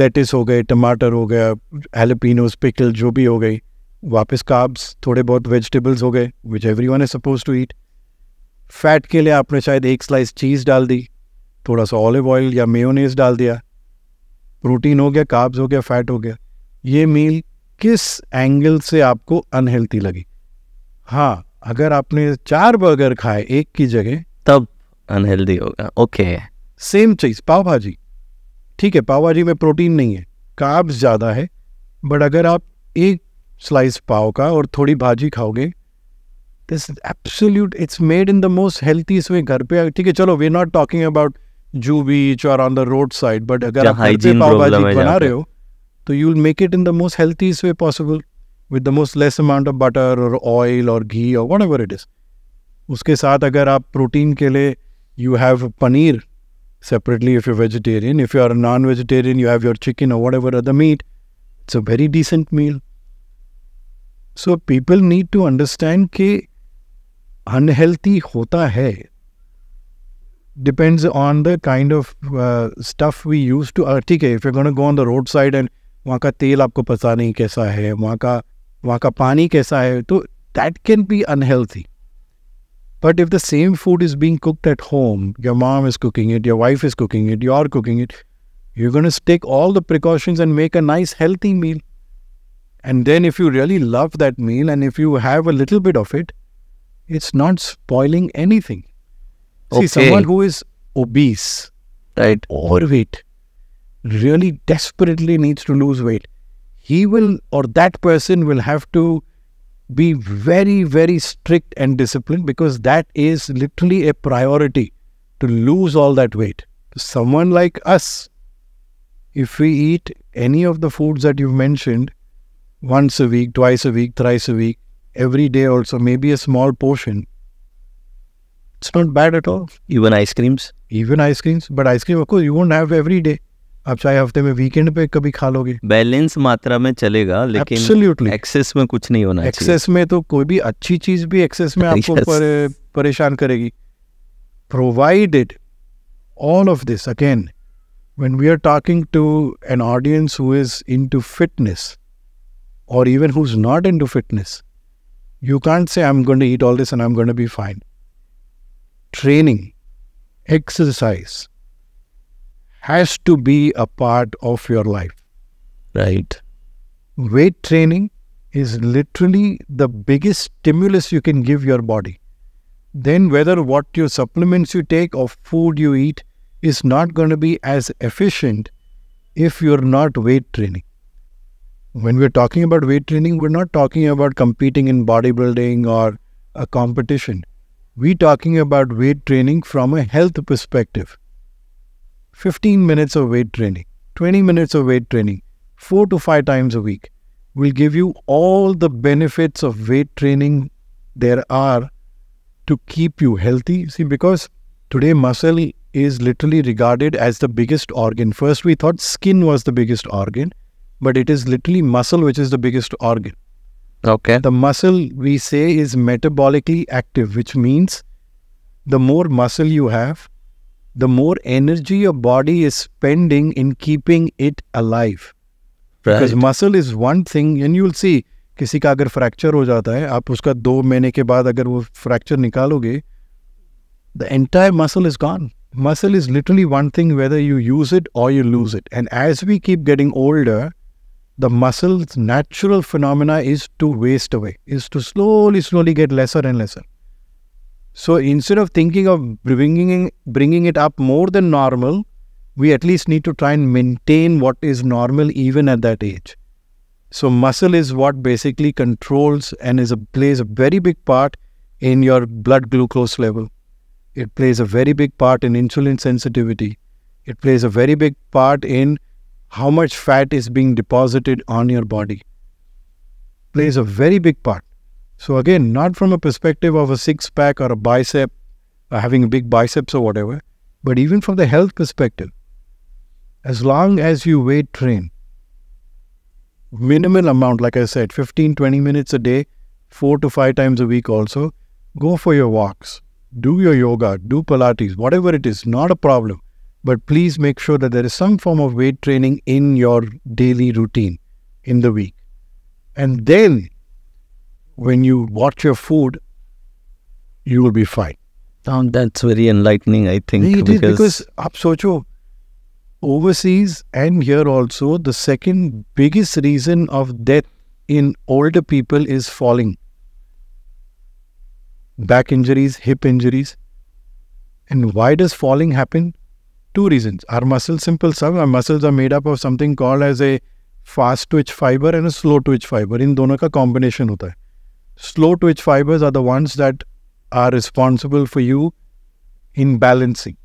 लेटिस हो गए टमाटर हो गया एलोपिनोज पिकल जो भी हो गई वापस काब्स थोड़े बहुत वेजिटेबल्स हो गए which everyone is suppose to eat fat के लिए आपने शायद एक स्लाइस चीज़ डाल दी थोड़ा सा ऑलिव ऑयल या मेयोनीज डाल दिया प्रोटीन हो गया काब्स हो गया फैट हो गया ये मील किस एंगल से आपको अनहेल्थी लगी हाँ अगर आपने चार बर्गर खाए एक की जगह तब अनहेल्दी होगा ओके सेम चीज़ पाव भाजी ठीक है पाव भाजी में प्रोटीन नहीं है काब्स ज़्यादा है बट अगर आप एक स्लाइस पाव का और थोड़ी भाजी खाओगे this absolute it's made in the most is way घर पे ठीक है चलो we not talking about Juhu beach और on the road side but अगर आप घर पे पाव भाजी बना रहे हो तो you will make it in the most healthiest way possible with the most less amount of butter और ऑयल और घी और वट एवर इट इज़ उसके साथ अगर आप प्रोटीन के लिए you have paneer separately if you vegetarian if you are non vegetarian you have your chicken और whatever other meat it's a very decent meal so people need to understand कि unhealthy होता है depends on the kind of stuff we use to ठीक है if you go on the road side and वहाँ का तेल आपको पता नहीं कैसा है वहाँ का वहाँ का पानी कैसा है तो that can be unhealthy but if the same food is being cooked at home your mom is cooking it your wife is cooking it you are cooking it you gonna take all the precautions and make a nice healthy meal and then if you really love that meal and if you have a little bit of it it's not spoiling anything. Okay. See, someone who is obese, right, overweight, really desperately needs to lose weight, he will or that person will have to be very, very strict and disciplined because that is literally a priority to lose all that weight. Someone like us, if we eat any of the foods that you've mentioned once a week, twice a week, thrice a week, every day also maybe a small portion it's not bad at all even ice creams even ice creams but ice cream of course you won't have every day आप चाहे हफ्ते में weekend पे कभी खा लोगे balance मात्रा में चलेगा लेकिन एक्सेस में कुछ नहीं होना चाहिए तो कोई भी अच्छी चीज भी एक्सेस में आपको परे, परेशान करेगी provided all of this again when we are talking to an audience who is into fitness और even who is not into fitness You can't say, I'm going to eat all this and I'm going to be fine. Training, exercise has to be a part of your life. Right. Weight training is literally the biggest stimulus you can give your body. Then, whether what your supplements you take or food you eat is not going to be as efficient if you're not weight training when we're talking about weight training, we're not talking about competing in bodybuilding or a competition. We're talking about weight training from a health perspective. 15 minutes of weight training, 20 minutes of weight training, four to five times a week will give you all the benefits of weight training there are to keep you healthy. See, because today muscle is literally regarded as the biggest organ. First, we thought skin was the biggest organ but it is literally muscle which is the biggest organ. Okay. The muscle we say is metabolically active, which means the more muscle you have, the more energy your body is spending in keeping it alive. Right. Because muscle is one thing, and you'll see किसी का अगर fracture हो जाता है आप उसका दो महीने के बाद अगर वो फ्रैक्चर निकालोगे the entire muscle is gone muscle is literally one thing whether you use it or you lose it and as we keep getting older the muscle's natural phenomena is to waste away, is to slowly, slowly get lesser and lesser. So instead of thinking of bringing, bringing it up more than normal, we at least need to try and maintain what is normal even at that age. So muscle is what basically controls and is a, plays a very big part in your blood glucose level. It plays a very big part in insulin sensitivity. It plays a very big part in how much fat is being deposited on your body plays a very big part. So again, not from a perspective of a six pack or a bicep, or uh, having a big biceps or whatever, but even from the health perspective. As long as you weight train, minimal amount, like I said, 15, 20 minutes a day, four to five times a week also, go for your walks, do your yoga, do Pilates, whatever it is, not a problem. But please make sure that there is some form of weight training in your daily routine in the week. And then when you watch your food, you will be fine. Now that's very enlightening, I think. It because is because up socho overseas and here also the second biggest reason of death in older people is falling. Back injuries, hip injuries. And why does falling happen? two reasons. Our muscles, simple sum, our muscles are made up of something called as a fast twitch fiber and a slow twitch fiber. In dono ka combination hota hai. Slow twitch fibers are the ones that are responsible for you in balancing.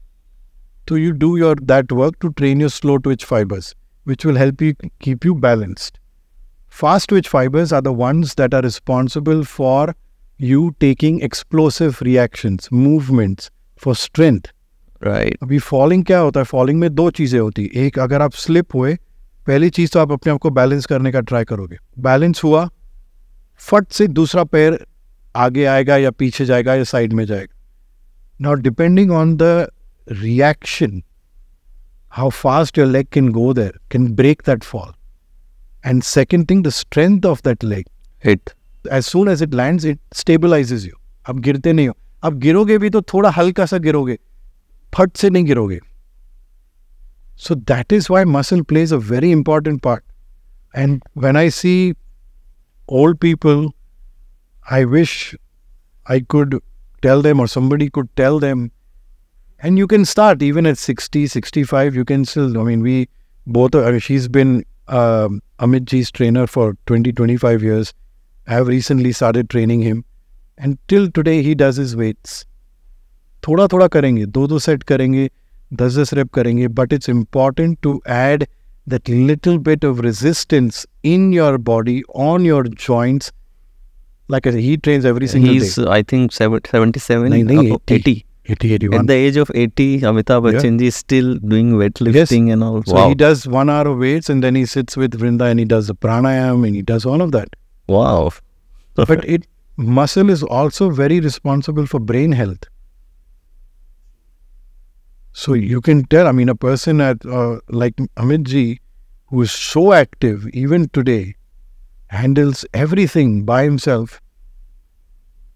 So you do your that work to train your slow twitch fibers, which will help you keep you balanced. Fast twitch fibers are the ones that are responsible for you taking explosive reactions, movements for strength right अभी falling क्या होता है falling में दो चीज़ें होती है एक अगर आप स्लिप हुए पहली चीज़ तो आप अपने आप को बैलेंस करने का ट्राई करोगे बैलेंस हुआ फट से दूसरा पैर आगे आएगा या पीछे जाएगा या साइड में जाएगा not depending on the reaction how fast your leg can go there can break that fall and second thing the strength of that leg hit as soon as it land it stabilises you अब गिरते नहीं हो अब गिरोगे भी तो थोड़ा हल्का सा गिरोगे फट से नहीं गिरोगे so that is why muscle plays a very important part and when I see I people I wish I could tell somebody could tell them. and you can start even at 60 65 you can still i mean we both I mean, she's been uh, amit ji's trainer for 20 25 years i have recently started training him and till today he does his weights थोड़ा थोड़ा करेंगे दो दो set करेंगे दस दस rep करेंगे but it's important to add that little bit of resistance in your body on your joints like he trains every single he's, day. He's I think 77, no, no, 80. 80. 80, 81. At the age of 80, Amitabh Bachchan yeah. is still doing weightlifting yes. and all. So wow. he does one hour of weights and then he sits with Vrinda and he does the pranayam and he does all of that. Wow. but it muscle is also very responsible for brain health. So you can tell, I mean, a person at uh, like Amitji, who is so active even today, handles everything by himself,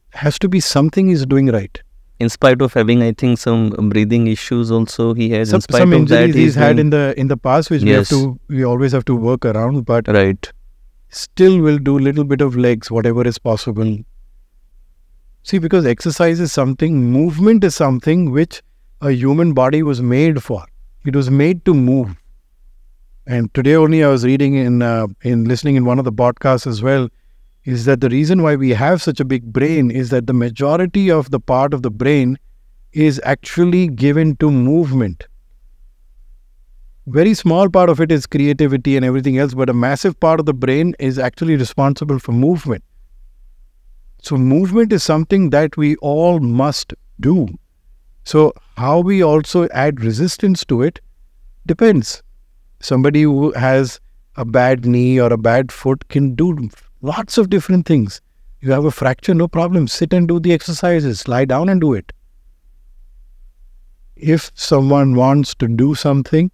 has to be something he's doing right. In spite of having, I think, some breathing issues also he has. Some, in some injuries he's, he's had in the in the past, which yes. we have to we always have to work around. But right, still will do little bit of legs, whatever is possible. See, because exercise is something, movement is something which a human body was made for. It was made to move. And today only I was reading in, uh, in listening in one of the podcasts as well, is that the reason why we have such a big brain is that the majority of the part of the brain is actually given to movement. Very small part of it is creativity and everything else, but a massive part of the brain is actually responsible for movement. So, movement is something that we all must do. So, how we also add resistance to it depends. Somebody who has a bad knee or a bad foot can do lots of different things. You have a fracture, no problem. Sit and do the exercises, lie down and do it. If someone wants to do something,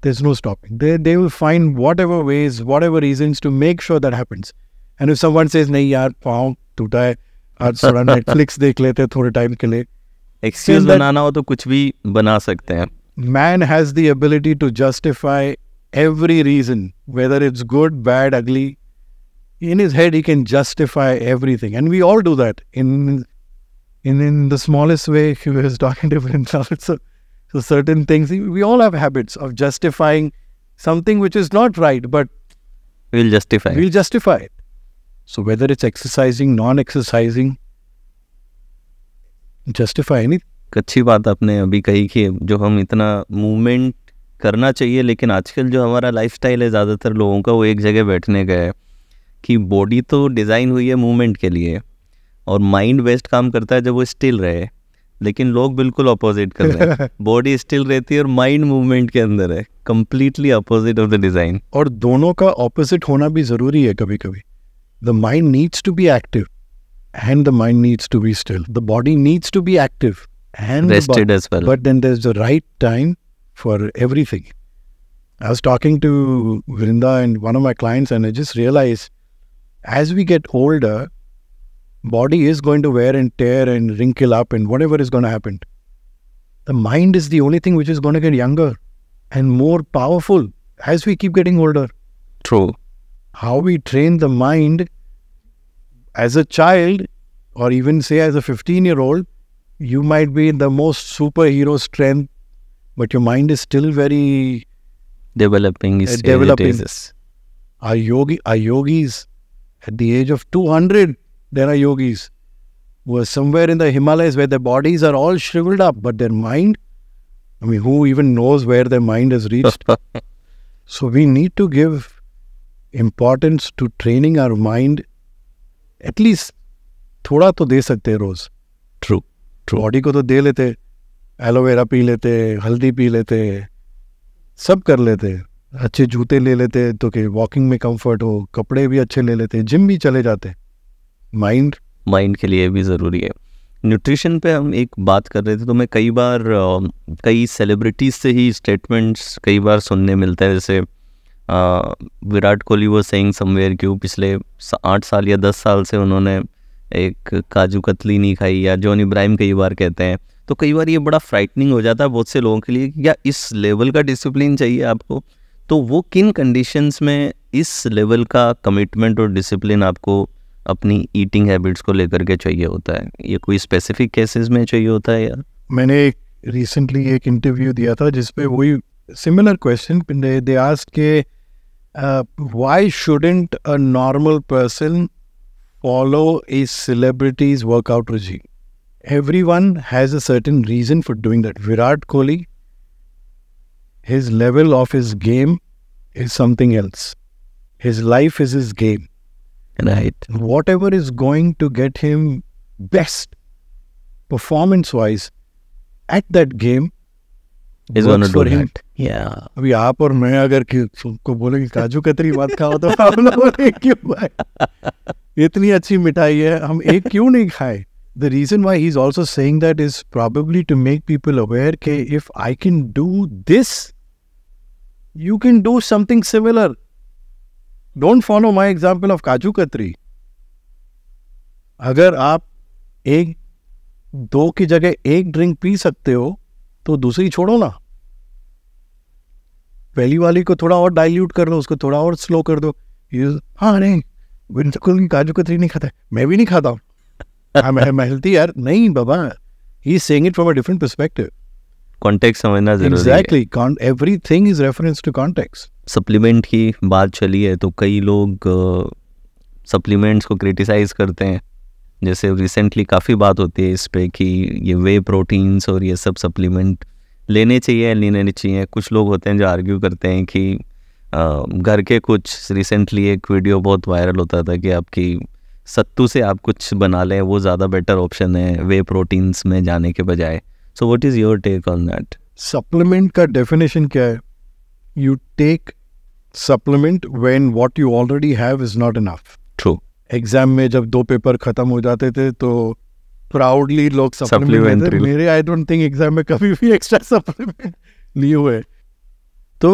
there's no stopping. They, they will find whatever ways, whatever reasons to make sure that happens. And if someone says, nahi yaar, paon, tuta hai, आज थोड़ा Netflix *laughs* देख लेते हैं थोड़े time के लिए excuse बनाना हो तो कुछ भी बना सकते हैं man has the ability to justify every reason, whether it's good, bad, ugly. In his head, he can justify everything, and we all do that in in the smallest way. *laughs* He was talking to himself. So, so certain things we all have habits of justifying something which is not right, but we'll justify. We'll justify So whether it's exercising, non-exercising, justify any. अच्छी बात आपने अभी कही कि जो हम इतना movement करना चाहिए लेकिन आजकल जो हमारा लाइफस्टाइल है ज़्यादातर लोगों का वो एक जगह बैठने का है कि बॉडी तो डिज़ाइन हुई है मूवमेंट के लिए और माइंड बेस्ट काम करता है जब वो स्टिल रहे लेकिन लोग बिल्कुल अपोजिट कर रहे हैं बॉडी *laughs* स्टिल रहती है और माइंड मूवमेंट के अंदर है completely opposite of the design और दोनों का अपोजिट होना भी ज़रूरी है कभी कभी The mind needs to be active and the mind needs to be still. The body needs to be active and rested as well. But then there's the right time for everything. I was talking to Vrinda and one of my clients, and I just realized as we get older, body is going to wear and tear and wrinkle up and whatever is going to happen. The mind is the only thing which is going to get younger and more powerful as we keep getting older. True. How we train the mind as a child, or even say as a 15 year old, you might be the most superhero strength, but your mind is still very developing. Is uh, developing. Are yogi, are yogis at the age of 200, there are yogis who are somewhere in the Himalayas where their bodies are all shriveled up, but their mind, I mean, who even knows where their mind has reached? *laughs* so we need to give importance to training our mind at least थोड़ा तो दे सकते हैं रोज true true body को तो दे लेते aloe vera P लेते हल्दी P लेते सब कर लेते अच्छे जूते ले लेते तो कि वॉकिंग में कंफर्ट हो कपड़े भी अच्छे ले लेते जिम भी चले जाते माइंड माइंड के लिए भी ज़रूरी है न्यूट्रिशन पे हम एक बात कर रहे थे तो मैं कई बार कई सेलिब्रिटीज़ से ही स्टेटमेंट्स कई बार सुनने मिलते हैं जैसे विराट कोहली वो सेइंग समवेयर क्यों पिछले आठ साल या दस साल से उन्होंने एक काजू कतली नहीं खाई या जॉन इब्राहिम कई बार कहते हैं तो कई बार ये बड़ा फ्राइटनिंग हो जाता है बहुत से लोगों के लिए या इस लेवल का डिसिप्लिन चाहिए आपको तो वो किन कंडीशंस में इस लेवल का कमिटमेंट और डिसिप्लिन आपको अपनी ईटिंग हैबिट्स को लेकर के चाहिए होता है ये कोई स्पेसिफिक केसेस में चाहिए होता है या मैंने एक रिसेंटली एक इंटरव्यू दिया था जिसपे वही सिमिलर क्वेश्चन दे आस्क के Uh, why shouldn't a normal person follow a celebrity's workout regime? Everyone has a certain reason for doing that. Virat Kohli, his level of his game is something else. His life is his game. Right. Whatever is going to get him best performance wise at that game is going to do him. That. या yeah. अभी आप और मैं अगर को कि काजू कतरी बात खाओ तो आप लोग क्यों भाई इतनी अच्छी मिठाई है हम एक क्यों नहीं खाए the reason why is also saying that is probably to make people aware के if I can do this you can do something similar don't follow my example of kaju katli अगर आप एक दो की जगह एक ड्रिंक पी सकते हो तो दूसरी छोड़ो ना पहली वाली को थोड़ा और डाइल्यूट कर दो उसको थोड़ा और स्लो कर दो हाँ नहीं बिल्कुल काजू कतरी नहीं खाता मैं भी नहीं खाता हूँ हेल्थी हाँ, यार नहीं बाबा ही saying it from a different perspective context समझना जरूरी exactly. है exactly everything is reference to context supplement की बात चली है तो कई लोग सप्लीमेंट्स uh, को क्रिटिसाइज करते हैं जैसे रिसेंटली काफ़ी बात होती है इस पर कि ये वे प्रोटीन्स और ये सब सप्लीमेंट लेने चाहिए या नहीं लेने चाहिए कुछ लोग होते हैं जो आर्ग्यू करते हैं कि घर के कुछ रिसेंटली एक वीडियो बहुत वायरल होता था कि आपकी सत्तू से आप कुछ बना लें वो ज़्यादा बेटर ऑप्शन है वे प्रोटीन्स में जाने के बजाय so what is your take on that supplement का डेफिनेशन क्या है you take supplement when what you already have is not enough true exam में जब दो पेपर ख़त्म हो जाते थे तो Proudly, प्राउडली लोग सप्लीमेंट मेरे आई डोंट थिंक एग्जाम में कभी भी एक्स्ट्रा सप्लीमेंट लिए हुए So,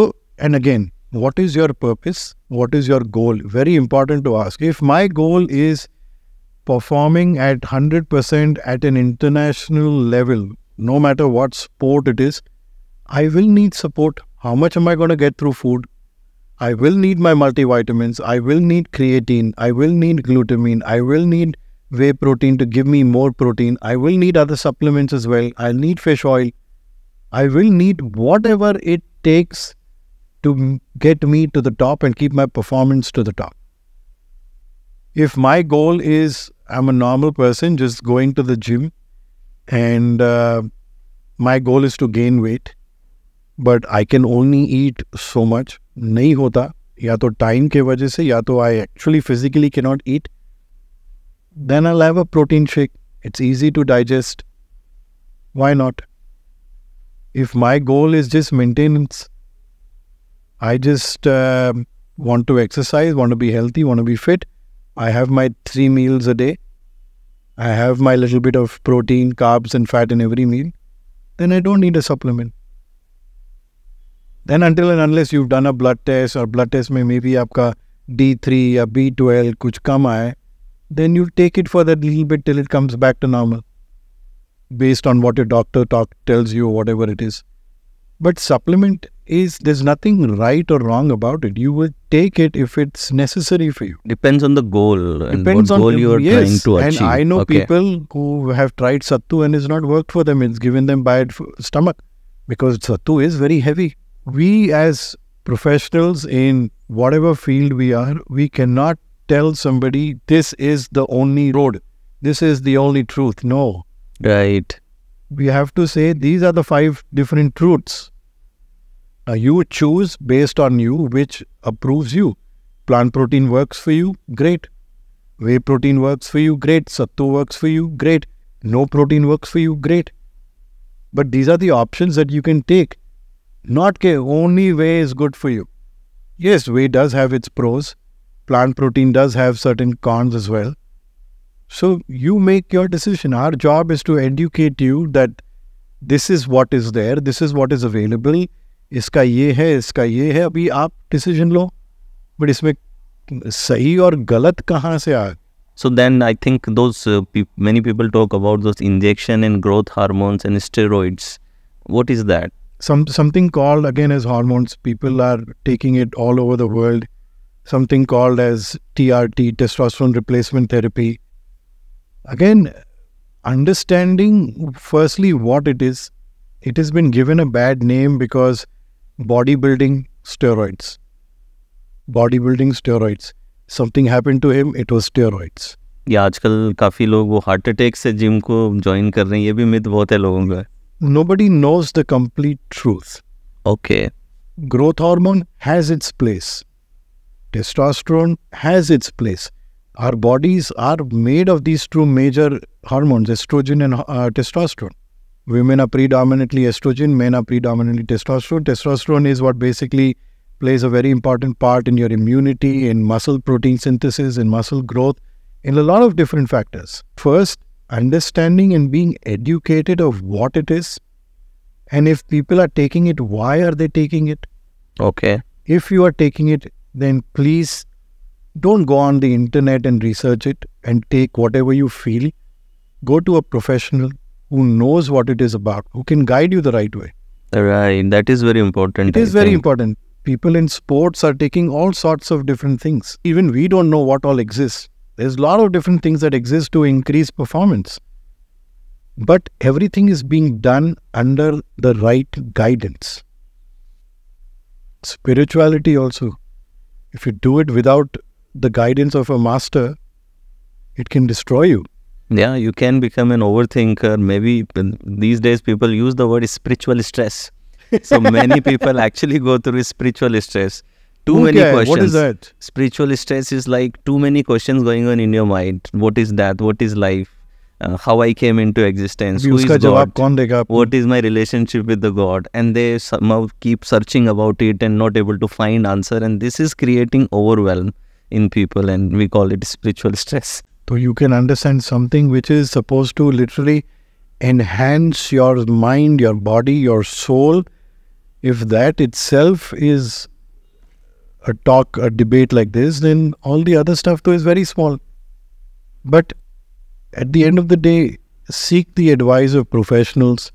and again, what is your purpose what is your goal very important to ask if my goal is performing at 100% at an international level no matter what sport it is i will need support how much am i going to get through food i will need my multivitamins i will need creatine i will need glutamine i will need whey protein to give me more protein. I will need other supplements as well. I'll need fish oil. I will need whatever it takes to get me to the top and keep my performance to the top. If my goal is I'm a normal person just going to the gym and uh, my goal is to gain weight, but I can only eat so much, नहीं होता या तो time के वजह से या तो I actually physically cannot eat. Then I'll have a protein shake. It's easy to digest. Why not? If my goal is just maintenance, I just uh, want to exercise, want to be healthy, want to be fit. I have my three meals a day. I have my little bit of protein, carbs, and fat in every meal. Then I don't need a supplement. Then until and unless you've done a blood test or blood test में maybe आपका D3 or B12 कुछ कम आए then you take it for that little bit till it comes back to normal based on what your doctor talk, tells you, or whatever it is. But supplement is there's nothing right or wrong about it. You will take it if it's necessary for you. Depends on the goal. Depends on goal you are yes, trying to achieve. And I know okay. people who have tried sattu and it's not worked for them. It's given them bad stomach because sattu is very heavy. We as professionals in whatever field we are, we cannot tell somebody this is the only road, this is the only truth. No. Right. We have to say these are the five different truths. Now uh, you choose based on you, which approves you. Plant protein works for you, great. Whey protein works for you, great. Sattu works for you, great. No protein works for you, great. But these are the options that you can take. Not ke only whey is good for you. Yes, whey does have its pros, plant protein does have certain cons as well. So you make your decision. Our job is to educate you that this is what is there, this is what is available. इसका ये है इसका ये है अभी आप decision low but इसमें सही और गलत कहाँ से आ So then I think those uh, many people talk about those injection and growth hormones and steroids. What is that? Some something called again as hormones. People are taking it all over the world something called as TRT, testosterone replacement therapy. Again, understanding firstly what it is, it has been given a bad name because bodybuilding steroids. Bodybuilding steroids. Something happened to him, it was steroids. या आजकल काफ़ी लोग वो heart attack से gym को join कर रहे हैं ये भी मिथ बहुत है लोगों का nobody knows the complete truth okay growth hormone has its place testosterone has its place. Our bodies are made of these two major hormones, estrogen and uh, testosterone. Women are predominantly estrogen, men are predominantly testosterone. Testosterone is what basically plays a very important part in your immunity, in muscle protein synthesis, in muscle growth, in a lot of different factors. First, understanding and being educated of what it is. And if people are taking it, why are they taking it? Okay. If you are taking it, then please don't go on the internet and research it and take whatever you feel. Go to a professional who knows what it is about, who can guide you the right way. Right. That is very important. It I is think. very important. People in sports are taking all sorts of different things. Even we don't know what all exists. There's a lot of different things that exist to increase performance. But everything is being done under the right guidance. Spirituality also if you do it without the guidance of a master, it can destroy you. Yeah, you can become an overthinker. Maybe these days people use the word spiritual stress. So *laughs* many people actually go through spiritual stress. Too okay, many questions. What is that? Spiritual stress is like too many questions going on in your mind. What is that? What is life? how uh, I came into existence, who is God, what is my relationship with the God, and they somehow keep searching about it and not able to find answer, and this is creating overwhelm in people, and we call it spiritual stress. So you can understand something which is supposed to literally enhance your mind, your body, your soul. If that itself is a talk, a debate like this, then all the other stuff too is very small. But at the end of the day, seek the advice of professionals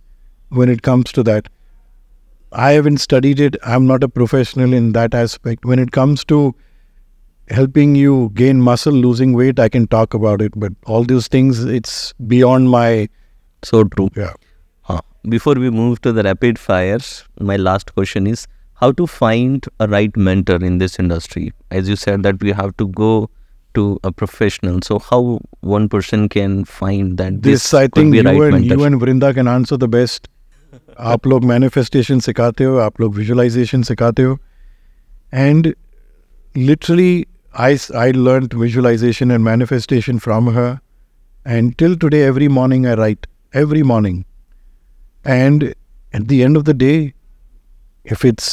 when it comes to that. I haven't studied it. I'm not a professional in that aspect. When it comes to helping you gain muscle, losing weight, I can talk about it. But all those things, it's beyond my. So true. Yeah. Huh. Before we move to the rapid fires, my last question is how to find a right mentor in this industry? As you said, that we have to go to a professional. So how one person can find that this, this I think you, right and, you and Vrinda can answer the best. आप लोग manifestation सिखाते हो आप लोग visualisation सिखाते हो and literally I I learn visualisation and manifestation from her and till today every morning I write every morning and at the end of the day if it's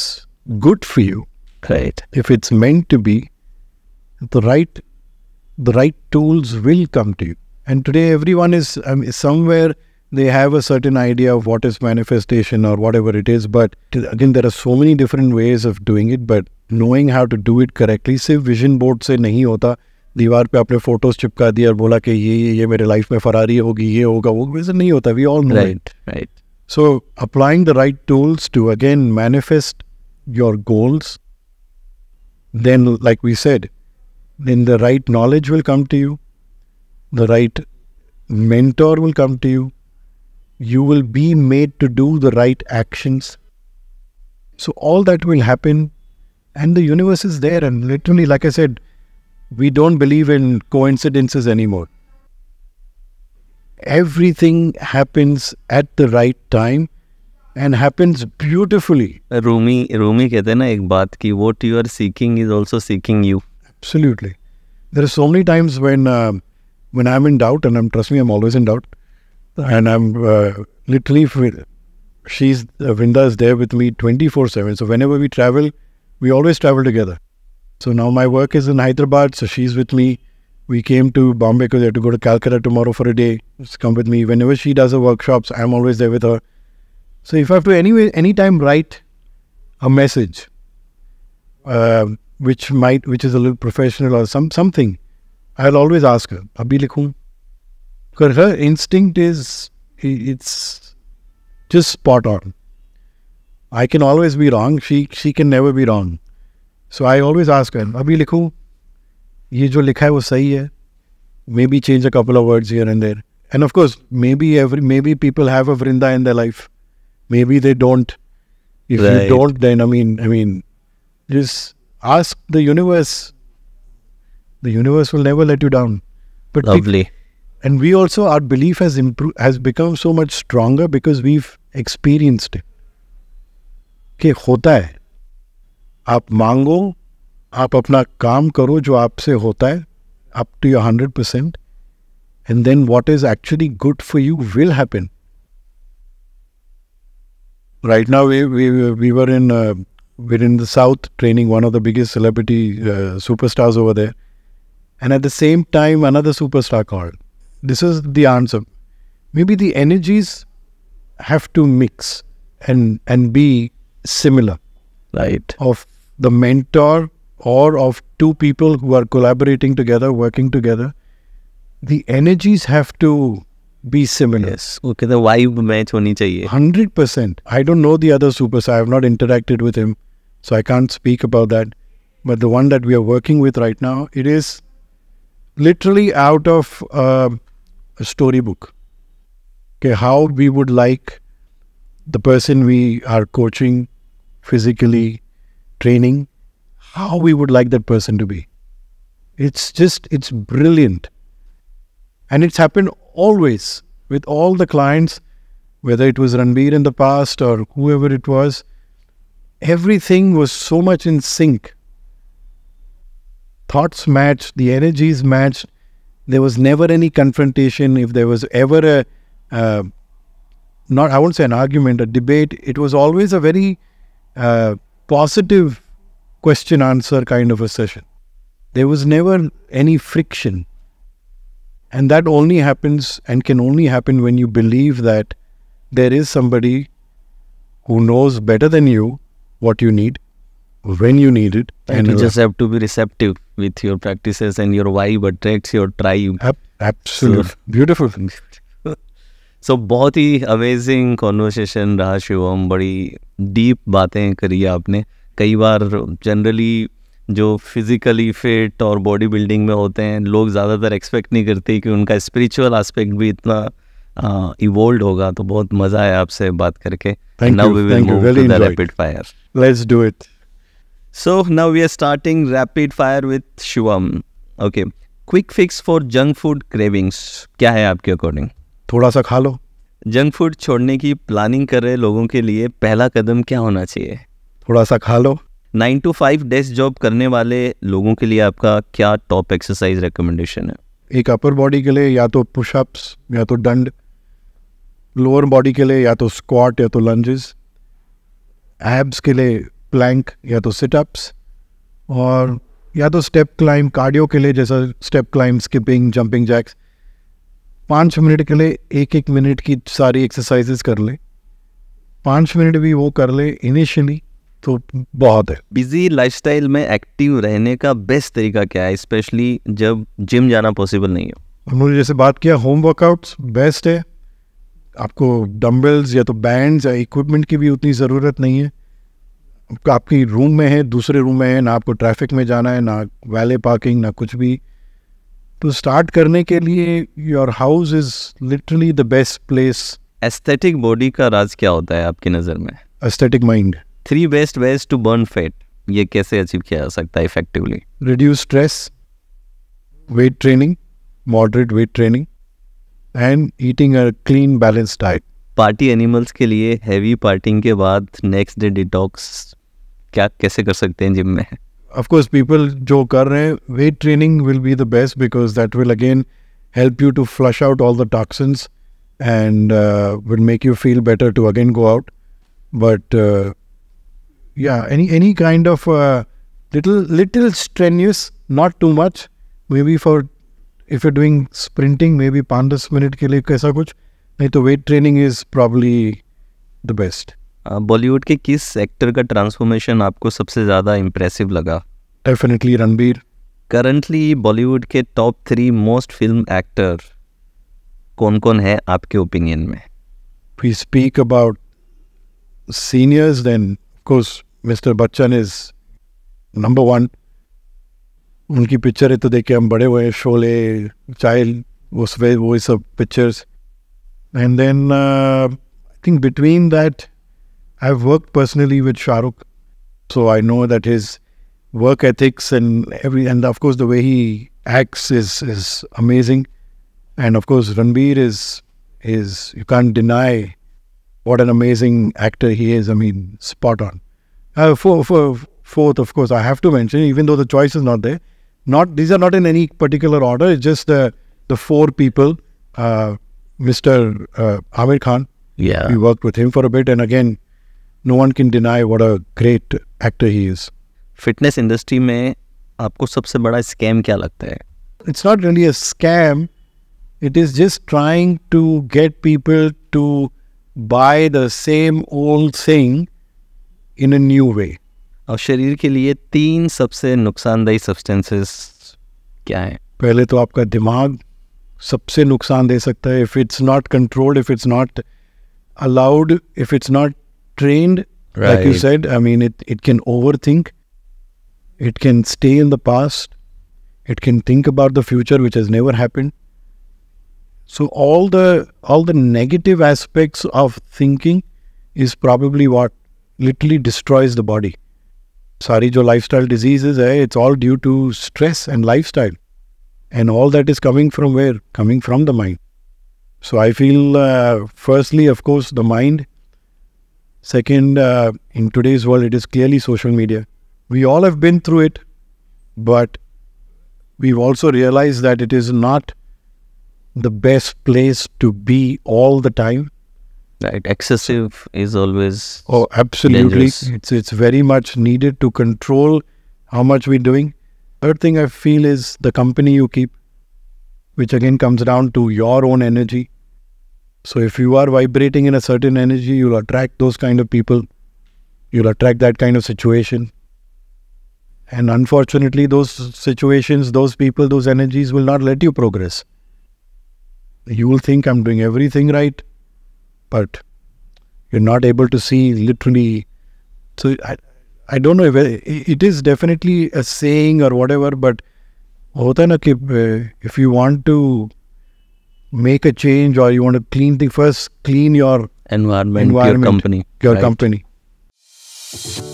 good for you right if it's meant to be the right the right tools will come to you. And today, everyone is um, somewhere they have a certain idea of what is manifestation or whatever it is. But again, there are so many different ways of doing it. But knowing how to do it correctly, सिर्फ vision board से नहीं होता दीवार पे आपने photos चिपका दिया और बोला कि ये ये ये मेरे लाइफ में फरारी होगी ये होगा वो वैसे नहीं होता we all know right right so applying the right tools to again manifest your goals then like we said then the right knowledge will come to you, the right mentor will come to you, you will be made to do the right actions. So, all that will happen, and the universe is there. And literally, like I said, we don't believe in coincidences anymore. Everything happens at the right time and happens beautifully. Rumi, Rumi what you are seeking is also seeking you. Absolutely. There are so many times when uh, when I'm in doubt, and I'm trust me, I'm always in doubt, and I'm uh, literally she's uh, Vinda is there with me twenty four seven. So whenever we travel, we always travel together. So now my work is in Hyderabad, so she's with me. We came to Bombay because I have to go to Calcutta tomorrow for a day. Just come with me. Whenever she does her workshops, I'm always there with her. So if I have to anyway anytime write a message, um, which might which is a little professional or some something, I'll always ask her, Abhi Because her instinct is it's just spot on. I can always be wrong. She she can never be wrong. So I always ask her, Abhi likhu? ये जो लिखा है वो सही है maybe change a couple of words here and there and of course maybe every maybe people have a Vrinda in the life may if right. you don't then i mean i mean just ask the universe. The universe will never let you down. But Lovely. and we also, our belief has improved, has become so much stronger because we've experienced it. कि होता है आप मांगो आप अपना काम करो जो आपसे होता है up to your hundred percent and then what is actually good for you will happen right now we, we, we were in uh, we're in the south training one of the biggest celebrity uh, superstars over there and at the same time another superstar called this is the answer maybe the energies have to mix and and be similar right of the mentor or of two people who are collaborating together working together the energies have to be similar. Yes. Okay, the vibe match honi Hundred percent. I don't know the other superstar. I have not interacted with him, so I can't speak about that. But the one that we are working with right now, it is literally out of uh, a storybook. Okay, how we would like the person we are coaching, physically training, how we would like that person to be. It's just, it's brilliant. And it's happened always with all the clients, whether it was Ranbir in the past or whoever it was, everything was so much in sync. Thoughts matched, the energies matched. There was never any confrontation. If there was ever a, uh, not I won't say an argument, a debate, it was always a very uh, positive question answer kind of a session. There was never any friction. And that only happens and can only happen when you believe that there is somebody who knows better than you what you need, when you need it. And you just have to be receptive with your practices and your vibe attracts your tribe. Ab- absolutely. So, Beautiful. So *laughs* बहुत ही amazing conversation रहा शिवम बड़ी deep बातें करी आपने कई बार generally जो फिज़िकली फिट और बॉडी बिल्डिंग में होते हैं लोग ज़्यादातर एक्सपेक्ट नहीं करते कि उनका स्पिरिचुअल एस्पेक्ट भी इतना इवोल्ड होगा तो बहुत मज़ा आया आपसे बात करके now we will move to the rapid fire let's do it क्या है आपके अकॉर्डिंग थोड़ा सा खा लो जंक फूड छोड़ने की प्लानिंग कर रहे लोगों के लिए पहला कदम क्या होना चाहिए थोड़ा सा खा लो nine to five desk job करने वाले लोगों के लिए आपका क्या टॉप एक्सरसाइज रिकमेंडेशन है एक अपर बॉडी के लिए या तो पुशअप्स या तो डंड लोअर बॉडी के लिए या तो स्क्वाट या तो लंजेस एब्स के लिए प्लैंक या तो सिटअप्स और या तो स्टेप क्लाइंब कार्डियो के लिए जैसा step climb skipping jumping jacks पाँच मिनट के लिए एक एक मिनट की सारी एक्सरसाइजेस कर ले पाँच मिनट भी वो कर ले इनिशियली तो बहुत है बिजी लाइफस्टाइल में एक्टिव रहने का बेस्ट तरीका क्या है स्पेशली जब जिम जाना पॉसिबल नहीं हो हमने तो जैसे बात किया होम वर्कआउट्स बेस्ट है आपको डम्बल्स या तो बैंड्स या इक्विपमेंट की भी उतनी ज़रूरत नहीं है आपकी रूम में है दूसरे रूम में है ना आपको ट्रैफिक में जाना है ना वैले पार्किंग ना कुछ भी तो स्टार्ट करने के लिए your house is literally the best place aesthetic body का राज क्या होता है आपकी नज़र में aesthetic mind three best ways to burn fat ये कैसे अचीव किया जा सकता है effectively reduce stress weight training moderate weight training and eating a clean balance diet party animals के लिए हैवी पार्टिंग के बाद नेक्स्ट डे डिटॉक्स क्या कैसे कर सकते हैं जिम में ऑफ कोर्स पीपल जो कर रहे हैं weight training will be the best because that will again help you to flush out all the toxins and will make you feel better to again go out but yeah any any kind of uh, little little strenuous not too much maybe for if you're doing sprinting maybe 15 minute के लिए कैसा कुछ नहीं तो weight training is probably the best. Bollywood के किस actor का transformation आपको सबसे ज़्यादा इम्प्रेसिव लगा डेफिनेटली रणबीर करंटली बॉलीवुड के top three most film actor कौन कौन है आपके ओपिनियन में we speak about seniors, then course, Mr. Bachchan is number one. उनकी पिक्चर है तो देख के हम बड़े हुए हैं शोले चाइल्ड वो सफेद वो सब pictures and then I think between that I have work personally with Shahrukh so I know that his work ethics and every and of course the way he acts is is amazing, and of course Ranbir is is you can't deny what an amazing actor he is. I mean, spot on. Uh, for, for fourth, of course, I have to mention, even though the choice is not there, not these are not in any particular order. It's just the the four people. Uh, Mr. Uh, Amir Khan. Yeah, we worked with him for a bit, and again, no one can deny what a great actor he is. Fitness industry में आपको सबसे बड़ा scam क्या लगता है It's not really a scam. It is just trying to get people to buy the same old thing in a new way. और शरीर के लिए तीन सबसे नुकसानदेह सब्सटेंसेस क्या हैं पहले तो आपका दिमाग सबसे नुकसान दे सकता है if it's not controlled if it's not allowed if it's not trained like you said I mean it it can over think it can stay in the past it can think about the future which has never happened so all the all the negative aspects of thinking is probably what literally destroys the body. Sorry, jo lifestyle diseases, eh, it's all due to stress and lifestyle. And all that is coming from where? Coming from the mind. So I feel, uh, firstly, of course, the mind. Second, uh, in today's world, it is clearly social media. We all have been through it, but we've also realized that it is not the best place to be all the time. Right, excessive is always oh, absolutely. Dangerous. It's it's very much needed to control how much we're doing. Third thing I feel is the company you keep, which again comes down to your own energy. So if you are vibrating in a certain energy, you'll attract those kind of people. You'll attract that kind of situation. And unfortunately, those situations, those people, those energies will not let you progress you will think I'm doing everything right, but you're not able to see literally. So I, I don't know if it is definitely a saying or whatever, but uh, if you want to make a change or you want to clean thing first, clean your environment, environment your company, your right. company.